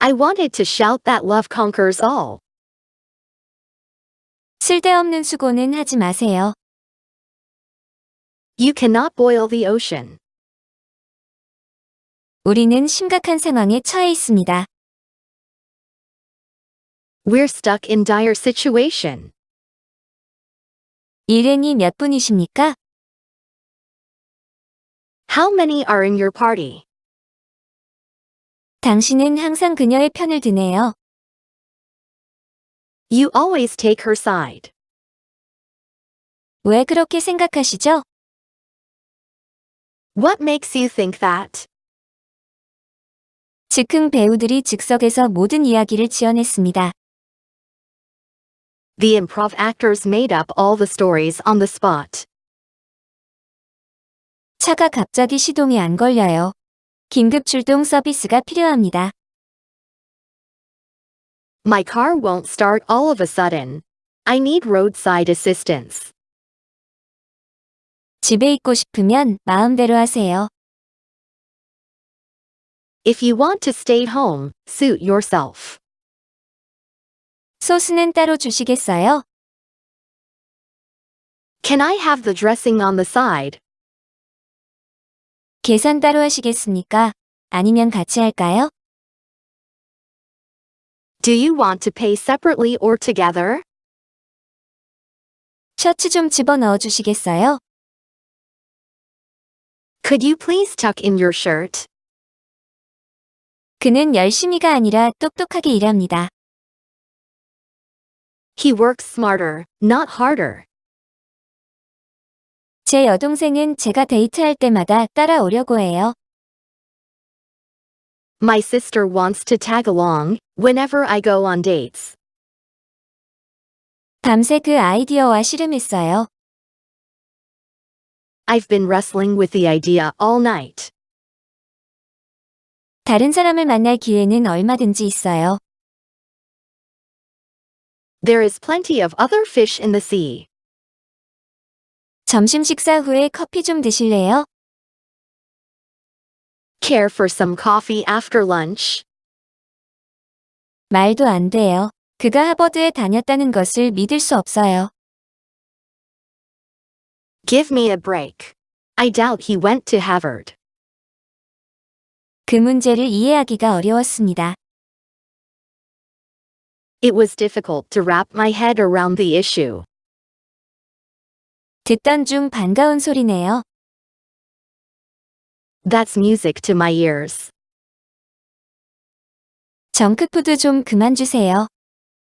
I wanted to shout that love conquers all. 쓸데없는 수고는 하지 마세요. You cannot boil the ocean. 우리는 심각한 상황에 처해 있습니다. We're stuck in dire situation. 일행이 몇 분이십니까? How many are in your party? 당신은 항상 그녀의 편을 드네요. You always take her side. 왜 그렇게 생각하시죠? What makes you think that? 즉흥 배우들이 즉석에서 모든 이야기를 지어냈습니다. The improv actors made up all the stories on the spot. 차가 갑자기 시동이 안 걸려요. 긴급 출동 서비스가 필요합니다. My car won't start all of a sudden. I need roadside assistance. 집에 있고 싶으면 마음대로 하세요. If you want to stay home, suit yourself. 소스는 따로 주시겠어요? Can I have the dressing on the side, 계산 따로 하시겠습니까? 아니면 같이 할까요? Do you want to pay separately or together? 셔츠 좀 집어넣어 주시겠어요? Could you please tuck in your shirt? 그는 열심히가 아니라 똑똑하게 일합니다. He works smarter, not harder. 제 여동생은 제가 데이트할 때마다 따라오려고 해요. My sister wants to tag along whenever I go on dates. 밤새 그 아이디어와 씨름했어요. I've been wrestling with the idea all night. 다른 사람을 만날 기회는 얼마든지 있어요. There is plenty of other fish in the sea. 점심 식사 후에 커피 좀 드실래요? Care for some coffee after lunch? 말도 안 돼요. 그가 하버드에 다녔다는 것을 믿을 수 없어요. Give me a break. I doubt he went to Harvard. 그 문제를 이해하기가 어려웠습니다. It was difficult to wrap my head around the issue. 듣던 중 반가운 소리네요. That's music to my ears. 정크푸드 좀 그만 주세요.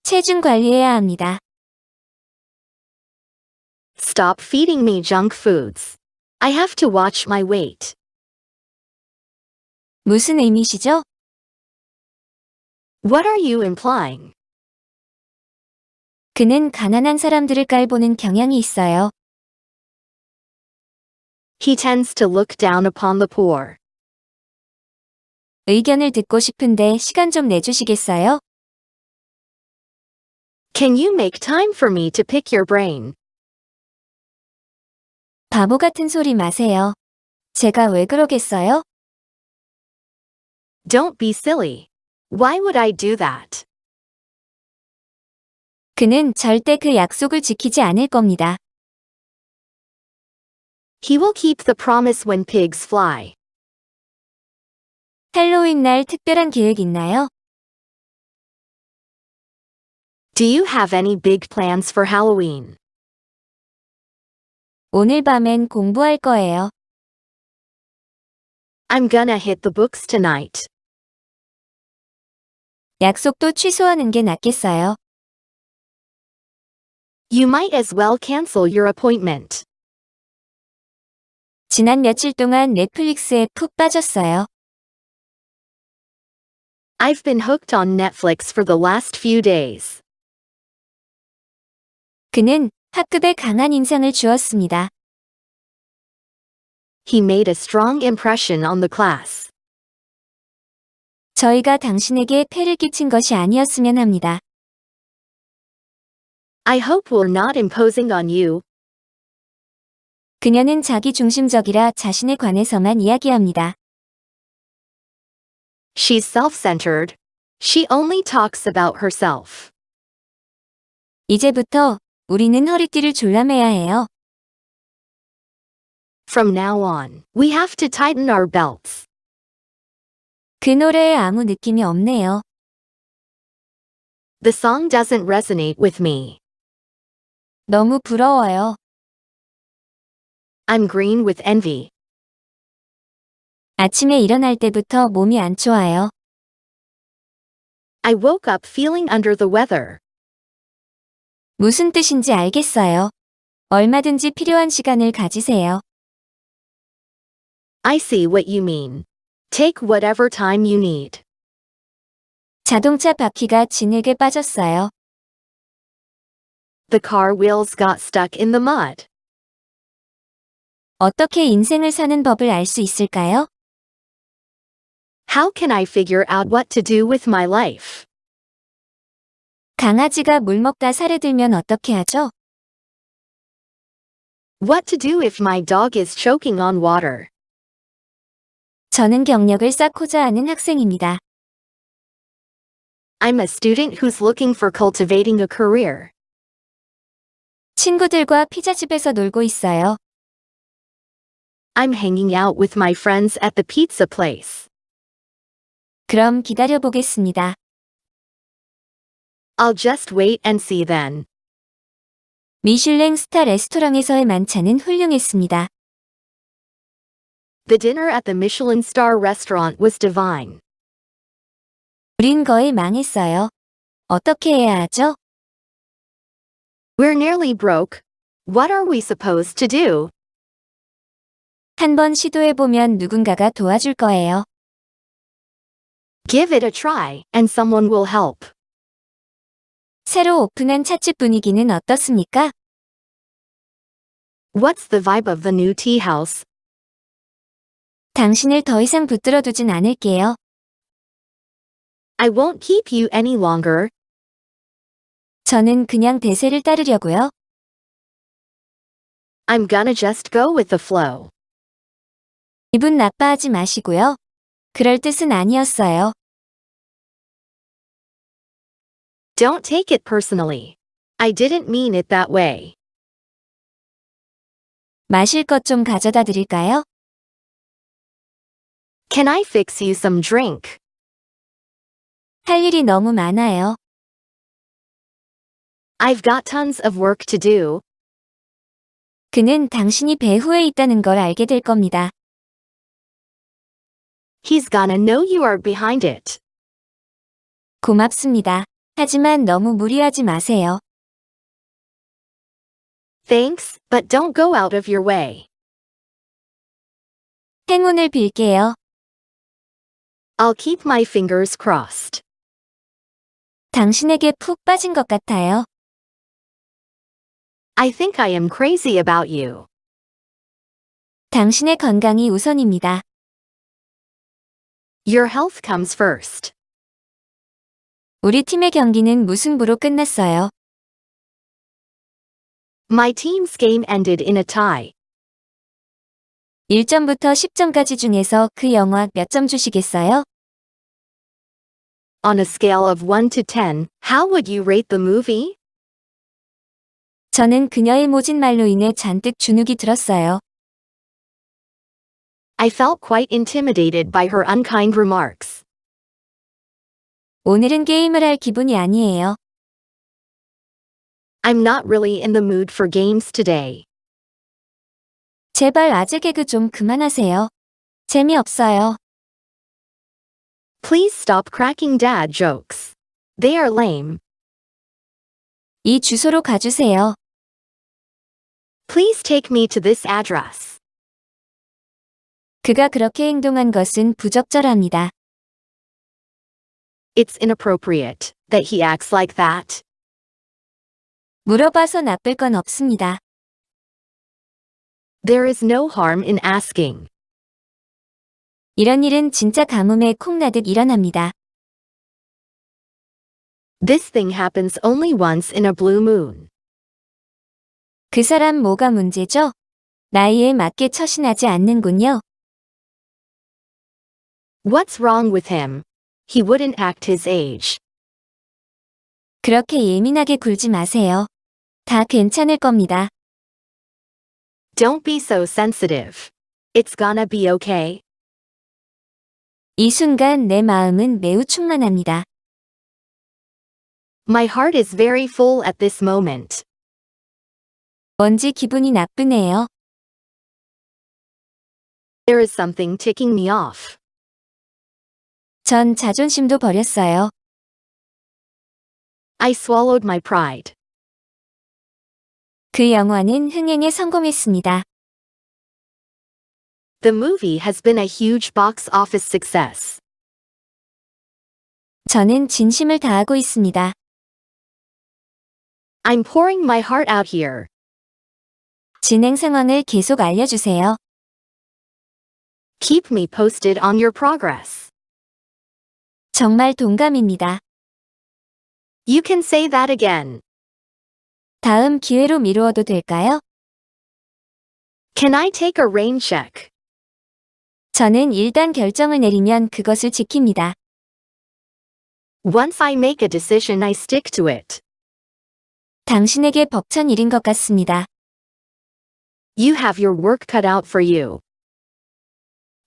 체중 관리해야 합니다. Stop feeding me junk foods. I have to watch my weight. 무슨 의미시죠? What are you implying? 그는 가난한 사람들을 깔보는 경향이 있어요. He tends to look down upon the poor. 의견을 듣고 싶은데 시간 좀 내주시겠어요? Can you make time for me to pick your brain? 바보 같은 소리 마세요. 제가 왜 그러겠어요? Don't be silly. Why would I do that? 그는 절대 그 약속을 지키지 않을 겁니다. He will keep the promise when pigs fly. 할로윈 날 특별한 계획 있나요? Do you have any big plans for Halloween? 오늘 밤엔 공부할 거예요. I'm gonna hit the books tonight. 약속도 취소하는 게 낫겠어요. You might as well cancel your appointment. 지난 며칠 동안 넷플릭스에 푹 빠졌어요. I've been hooked on Netflix for the last few days. 그는 학급에 강한 인상을 주었습니다. He made a strong impression on the class. 저희가 당신에게 폐를 끼친 것이 아니었으면 합니다. I hope we're not imposing on you, 그녀는 자기중심적이라 자신에 관해서만 이야기합니다. She's self-centered. She only talks about herself. 이제부터 우리는 허리띠를 졸라매야 해요. From now on, we have to tighten our belts. 그 노래에 아무 느낌이 없네요. The song doesn't resonate with me. 너무 부러워요. I'm green with envy. 아침에 일어날 때부터 몸이 안 좋아요. I woke up feeling under the weather. 무슨 뜻인지 알겠어요. 얼마든지 필요한 시간을 가지세요. I see what you mean. Take whatever time you need. 자동차 바퀴가 진흙에 빠졌어요. The car wheels got stuck in the mud. 어떻게 인생을 사는 법을 알 수 있을까요? How can I figure out what to do with my life? 강아지가 물 먹다 살에 들면 어떻게 하죠? What to do if my dog is choking on water? 저는 경력을 쌓고자 하는 학생입니다. I'm a student who's looking for cultivating a career. 친구들과 피자집에서 놀고 있어요. I'm hanging out with my friends at the pizza place. 그럼 기다려 기다려 기다려보겠습니다. I'll just wait and see then. 미슐랭 스타 레스토랑에서의 만찬은 훌륭했습니다. The dinner at the Michelin star restaurant was divine. 우린 거의 망했어요. 어떻게 해야 하죠? We're nearly broke. What are we supposed to do? 한번 시도해보면 누군가가 도와줄 거예요. Give it a try and someone will help. 새로 오픈한 찻집 분위기는 어떻습니까? What's the vibe of the new tea house? 당신을 더 이상 붙들어 두진 않을게요. I won't keep you any longer. 저는 그냥 대세를 따르려고요. I'm gonna just go with the flow. 기분 나빠하지 마시고요. 그럴 뜻은 아니었어요. Don't take it personally. I didn't mean it that way. 마실 것 좀 가져다 드릴까요? Can I fix you some drink? 할 일이 너무 많아요. I've got tons of work to do. 그는 당신이 배후에 있다는 걸 알게 될 겁니다. He's gonna know you are behind it. 고맙습니다. 하지만 너무 무리하지 마세요. Thanks, but don't go out of your way. 행운을 빌게요. I'll keep my fingers crossed. 당신에게 푹 빠진 것 같아요. I think I am crazy about you. 당신의 건강이 우선입니다. Your health comes first. 우리 팀의 경기는 무승부로 끝났어요. My team's game ended in a tie. 1점부터 10점까지 중에서 그 영화 몇 점 주시겠어요? On a scale of 1 to 10, how would you rate the movie? 저는 그녀의 모진 말로 인해 잔뜩 주눅이 들었어요. I felt quite intimidated by her unkind remarks. 오늘은 게임을 할 기분이 아니에요. I'm not really in the mood for games today. 제발 아재 개그 좀 그만하세요. 재미없어요. Please stop cracking dad jokes. They are lame. 이 주소로 가주세요. Please take me to this address. 그가 그렇게 행동한 것은 부적절합니다. It's inappropriate that he acts like that. 물어봐서 나쁠 건 없습니다. There is no harm in asking. 이런 일은 진짜 가뭄에 콩나듯 일어납니다. This thing happens only once in a blue moon. 그 사람 뭐가 문제죠? 나이에 맞게 처신하지 않는군요. What's wrong with him? He wouldn't act his age. 그렇게 예민하게 굴지 마세요. 다 괜찮을 겁니다. Don't be so sensitive. It's gonna be okay. 이 순간 내 마음은 매우 충만합니다. My heart is very full at this moment. 뭔지 기분이 나쁘네요. There is something ticking me off. 전 자존심도 버렸어요. I swallowed my pride. 그 영화는 흥행에 성공했습니다. The movie has been a huge box office success. 저는 진심을 다하고 있습니다. I'm pouring my heart out here. 진행 상황을 계속 알려주세요. Keep me posted on your progress. 정말 동감입니다. You can say that again. 다음 기회로 미루어도 될까요? Can I take a rain check? 저는 일단 결정을 내리면 그것을 지킵니다. Once I make a decision, I stick to it. 당신에게 벅찬 일인 것 같습니다. You have your work cut out for you.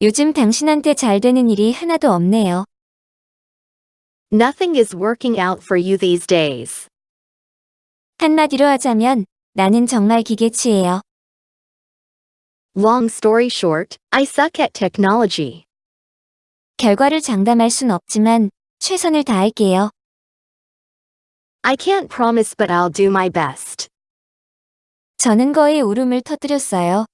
요즘 당신한테 잘 되는 일이 하나도 없네요. Nothing is working out for you these days. 한마디로 하자면 나는 정말 기계치예요. Long story short, I suck at technology. 결과를 장담할 순 없지만 최선을 다할게요. I can't promise but I'll do my best. 저는 거의 울음을 터뜨렸어요.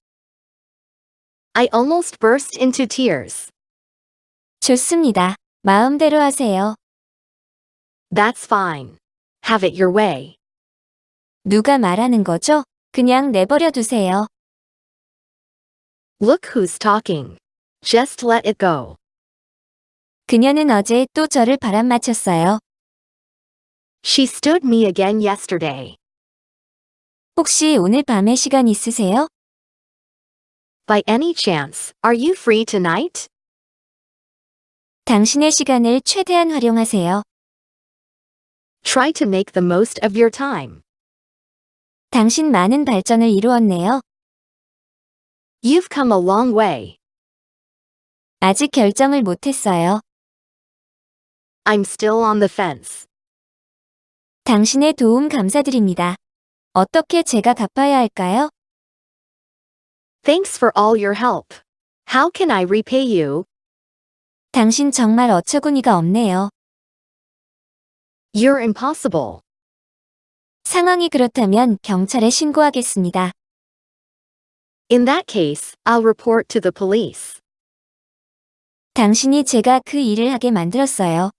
I almost burst into tears. 좋습니다. 마음대로 하세요. That's fine. Have it your way. 누가 말하는 거죠? 그냥 내버려 두세요. Look who's talking. Just let it go. 그녀는 어제 또 저를 바람맞혔어요. She stood me again yesterday. 혹시 오늘 밤에 시간 있으세요? By any chance, are you free tonight? 당신의 시간을 최대한 활용하세요. Try to make the most of your time. 당신 많은 발전을 이루었네요. You've come a long way. 아직 결정을 못했어요. I'm still on the fence. 당신의 도움 감사드립니다. 어떻게 제가 갚아야 할까요? Thanks for all your help. How can I repay you? 당신 정말 어처구니가 없네요. You're impossible. 상황이 그렇다면 경찰에 신고하겠습니다. In that case, I'll report to the police. 당신이 제가 그 일을 하게 만들었어요.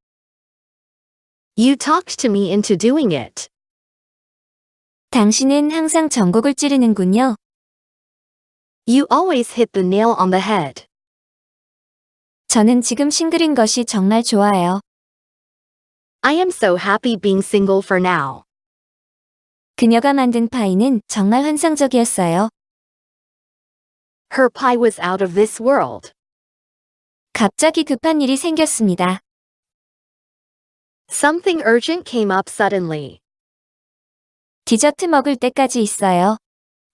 You talked to me into doing it. 당신은 항상 전곡을 찌르는군요. You always hit the nail on the head. 저는 지금 싱글인 것이 정말 좋아요. I am so happy being single for now. 그녀가 만든 파이는 정말 환상적이었어요. Her pie was out of this world. 갑자기 급한 일이 생겼습니다. Something urgent came up suddenly. 디저트 먹을 때까지 있어요.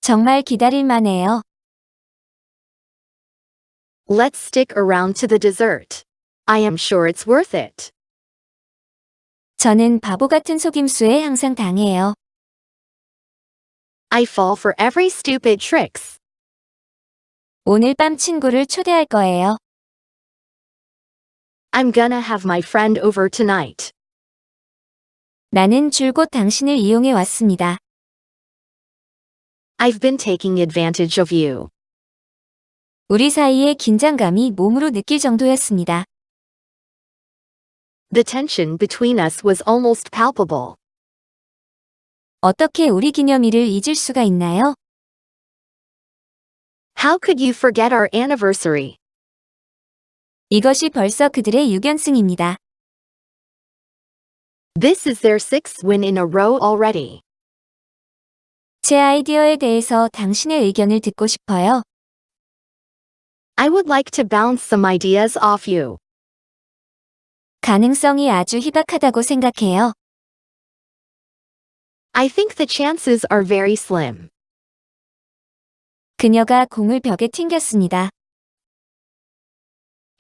정말 기다릴 만해요. Let's stick around to the dessert. I am sure it's worth it. 저는 바보 같은 속임수에 항상 당해요. I fall for every stupid tricks. 오늘 밤 친구를 초대할 거예요. I'm gonna have my friend over tonight. 나는 줄곧 당신을 이용해 왔습니다. I've been taking advantage of you. 우리 사이의 긴장감이 몸으로 느낄 정도였습니다. The tension between us was almost palpable. 어떻게 우리 기념일을 잊을 수가 있나요? How could you forget our anniversary? 이것이 벌써 그들의 6연승입니다. This is their sixth win in a row already. 제 아이디어에 대해서 당신의 의견을 듣고 싶어요. I would like to bounce some ideas off you. 가능성이 아주 희박하다고 생각해요. I think the chances are very slim. 그녀가 공을 벽에 튕겼습니다.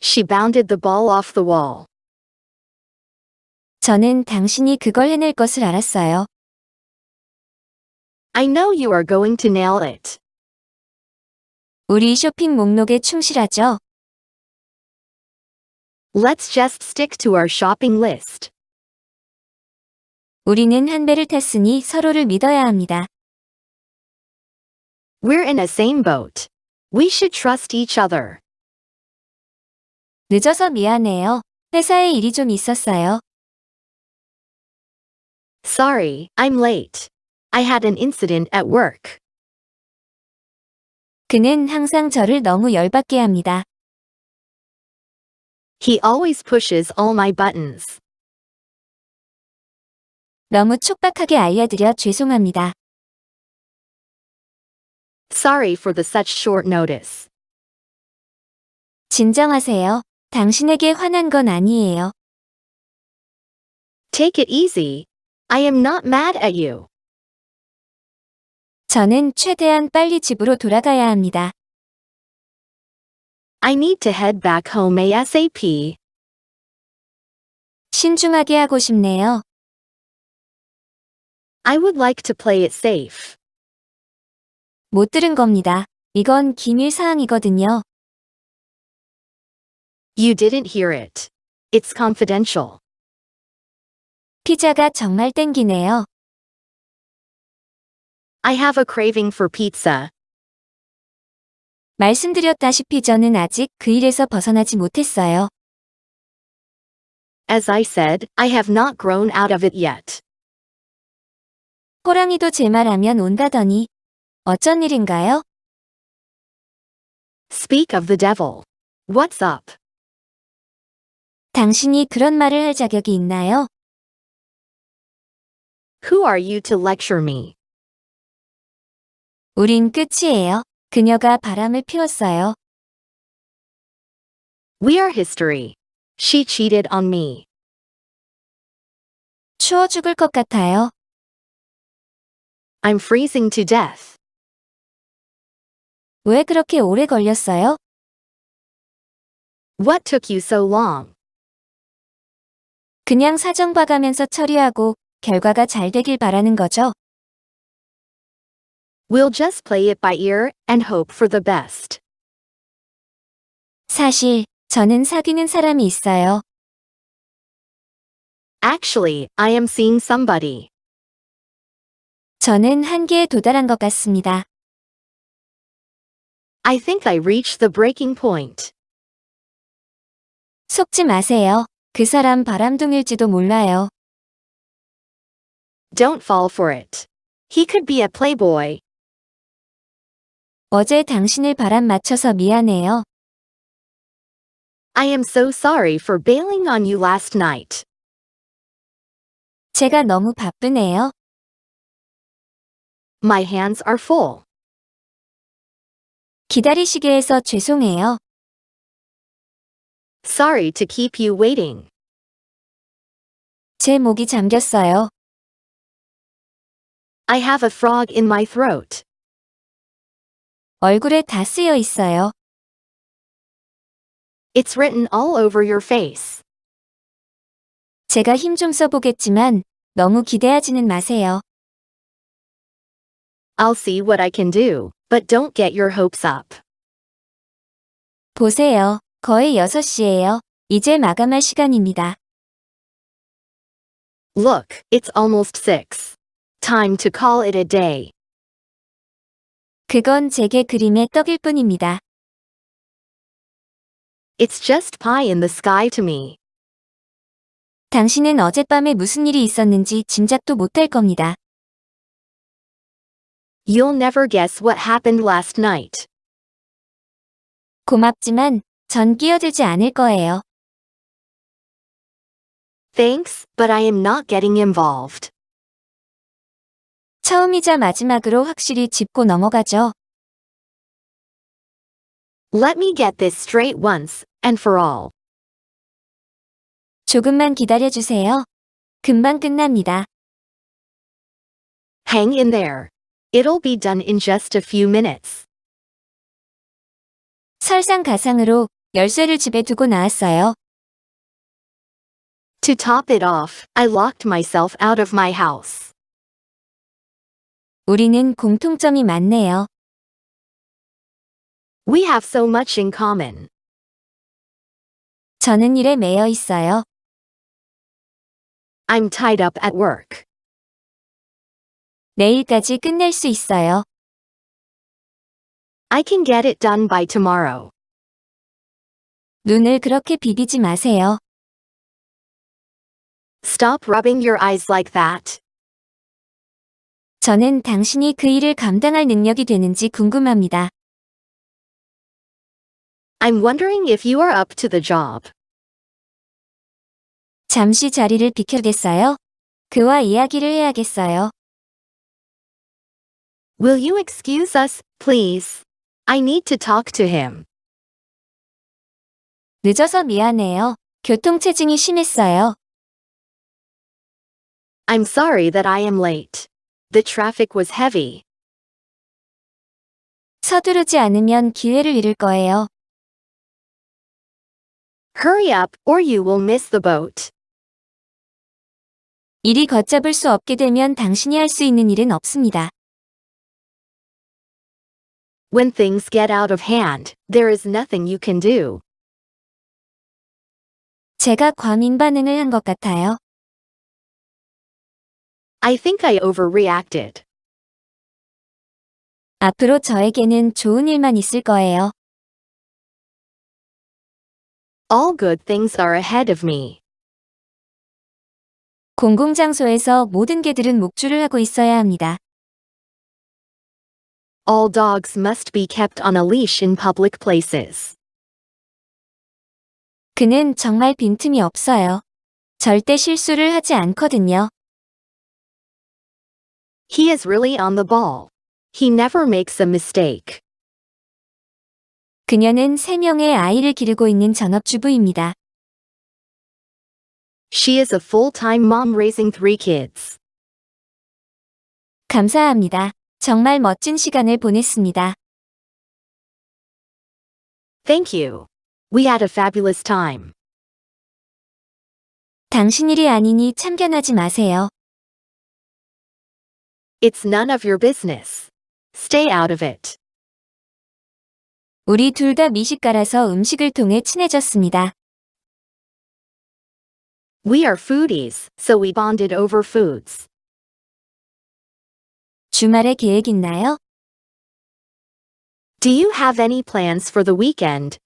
She bounded the ball off the wall. 저는 당신이 그걸 해낼 것을 알았어요. I know you are going to nail it. 우리 쇼핑 목록에 충실하죠? Let's just stick to our shopping list. 우리는 한 배를 탔으니 서로를 믿어야 합니다. We're in a same boat. We should trust each other. 늦어서 미안해요. 회사에 일이 좀 있었어요. Sorry, I'm late. I had an incident at work. 그는 항상 저를 너무 열받게 합니다. He always pushes all my buttons. 너무 촉박하게 알려드려 죄송합니다. Sorry for the such short notice. 진정하세요. 당신에게 화난 건 아니에요. Take it easy. I am not mad at you. 저는 최대한 빨리 집으로 돌아가야 합니다. I need to head back home ASAP. 신중하게 하고 싶네요. I would like to play it safe. 못 들은 겁니다. 이건 기밀 사항이거든요. You didn't hear it. It's confidential. 피자가 정말 땡기네요. I have a craving for pizza. 말씀드렸다시피 저는 아직 그 일에서 벗어나지 못했어요. As I said, I have not grown out of it yet. 호랑이도 제 말하면 온다더니 어쩐 일인가요? Speak of the devil. What's up? 당신이 그런 말을 할 자격이 있나요? Who are you to lecture me? 우린 끝이에요. 그녀가 바람을 피웠어요. We are history. She cheated on me. 추워 죽을 것 같아요. I'm freezing to death. 왜 그렇게 오래 걸렸어요? What took you so long? 그냥 사정 봐가면서 처리하고 결과가 잘 되길 바라는 거죠. We'll just play it by ear and hope for the best. 사실, 저는 사귀는 사람이 있어요. Actually, I am seeing somebody. 저는 한계에 도달한 것 같습니다. I think I reached the breaking point. 속지 마세요. 그 사람 바람둥일지도 몰라요. Don't fall for it. He could be a playboy, 어제 당신을 바람 맞춰서 미안해요. I am so sorry for bailing on you last night. 제가 너무 바쁘네요. My hands are full. 기다리시게 해서 죄송해요. Sorry to keep you waiting. 제 목이 잠겼어요. I have a frog in my throat. 얼굴에 다 쓰여 있어요. It's written all over your face. 제가 힘 좀 써보겠지만 너무 기대하지는 마세요. I'll see what I can do, but don't get your hopes up. 보세요. 거의 6시예요. 이제 마감할 시간입니다. Look, it's almost 6. Time to call it a day. 그건 제게 그림의 떡일 뿐입니다. It's just pie in the sky to me. 당신은 어젯밤에 무슨 일이 있었는지 짐작도 못할 겁니다. You'll never guess what happened last night. 고맙지만 전 끼어들지 않을 거예요. Thanks, but I am not getting involved. 처음이자 마지막으로 확실히 짚고 넘어가죠. Let me get this straight once and for all. 조금만 기다려주세요. 금방 끝납니다. Hang in there. It'll be done in just a few minutes. 설상가상으로 열쇠를 집에 두고 나왔어요. To top it off, I locked myself out of my house. 우리는 공통점이 많네요. We have so much in common. 저는 일에 매여 있어요. I'm tied up at work. 내일까지 끝낼 수 있어요. I can get it done by tomorrow. 눈을 그렇게 비비지 마세요. Stop rubbing your eyes like that. 저는 당신이 그 일을 감당할 능력이 되는지 궁금합니다. I'm wondering if you are up to the job. 잠시 자리를 비켜겠어요? 그와 이야기를 해야겠어요. Will you excuse us, please? I need to talk to him. 늦어서 미안해요. 교통체증이 심했어요. I'm sorry that I am late. The traffic was heavy. 서두르지 않으면 기회를 잃을 거예요. Hurry up or you will miss the boat. 일이 걷잡을 수 없게 되면 당신이 할 수 있는 일은 없습니다. When things get out of hand, there is nothing you can do. 제가 과민 반응을 한 것 같아요. I think I overreacted. 앞으로 저에게는 좋은 일만 있을 거예요. All good things are ahead of me. 공공장소에서 모든 개들은 목줄을 하고 있어야 합니다. All dogs must be kept on a leash in public places. 그는 정말 빈틈이 없어요. 절대 실수를 하지 않거든요. He is really on the ball. He never makes a mistake. 그녀는 3명의 아이를 기르고 있는 전업주부입니다. She is a full-time mom raising three kids. 감사합니다. 정말 멋진 시간을 보냈습니다. Thank you. We had a fabulous time. 당신 일이 아니니 참견하지 마세요. It's none of your business. Stay out of it. 우리 미식가라서 음식을 통해 친해졌습니다. We are foodies, so we bonded over foods. 주말에 계획 있나요? Do you have any plans for the weekend?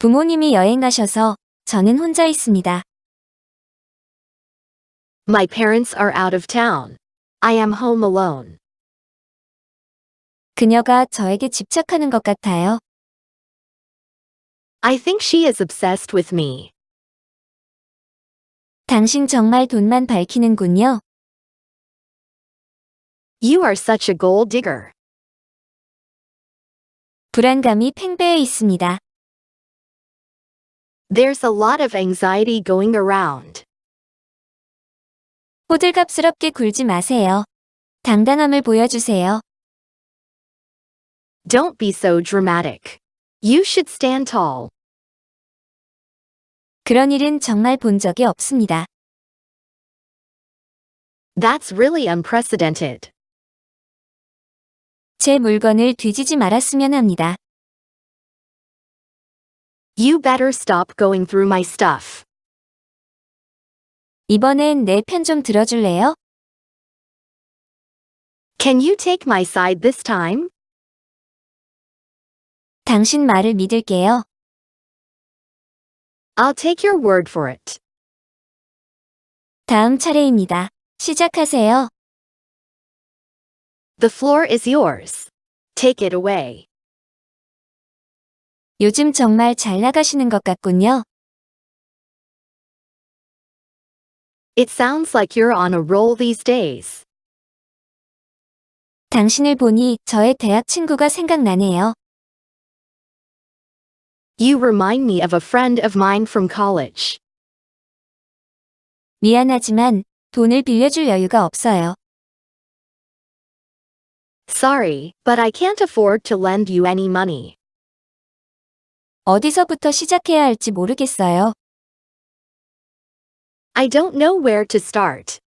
부모님이 여행 가셔서 저는 혼자 있습니다. My parents are out of town, I am home alone. 그녀가 저에게 집착하는 것 같아요. I think she is obsessed with me. 당신 정말 돈만 밝히는군요. You are such a gold digger. 불안감이 팽배해 있습니다. There's a lot of anxiety going around. 호들갑스럽게 굴지 마세요. 당당함을 보여주세요. Don't be so dramatic. You should stand tall. 그런 일은 정말 본 적이 없습니다. That's really unprecedented. 제 물건을 뒤지지 말았으면 합니다. You better stop going through my stuff. 이번엔 내 편 좀 들어줄래요? Can you take my side this time? 당신 말을 믿을게요. I'll take your word for it. 다음 차례입니다. 시작하세요. The floor is yours. Take it away. 요즘 정말 잘 나가시는 것 같군요. It sounds like you're on a roll these days. 당신을 보니 저의 대학 친구가 생각나네요. You remind me of a friend of mine from college. 미안하지만 돈을 빌려줄 여유가 없어요. Sorry, but I can't afford to lend you any money. 어디서부터 시작해야 할지 모르겠어요. I don't know where to start.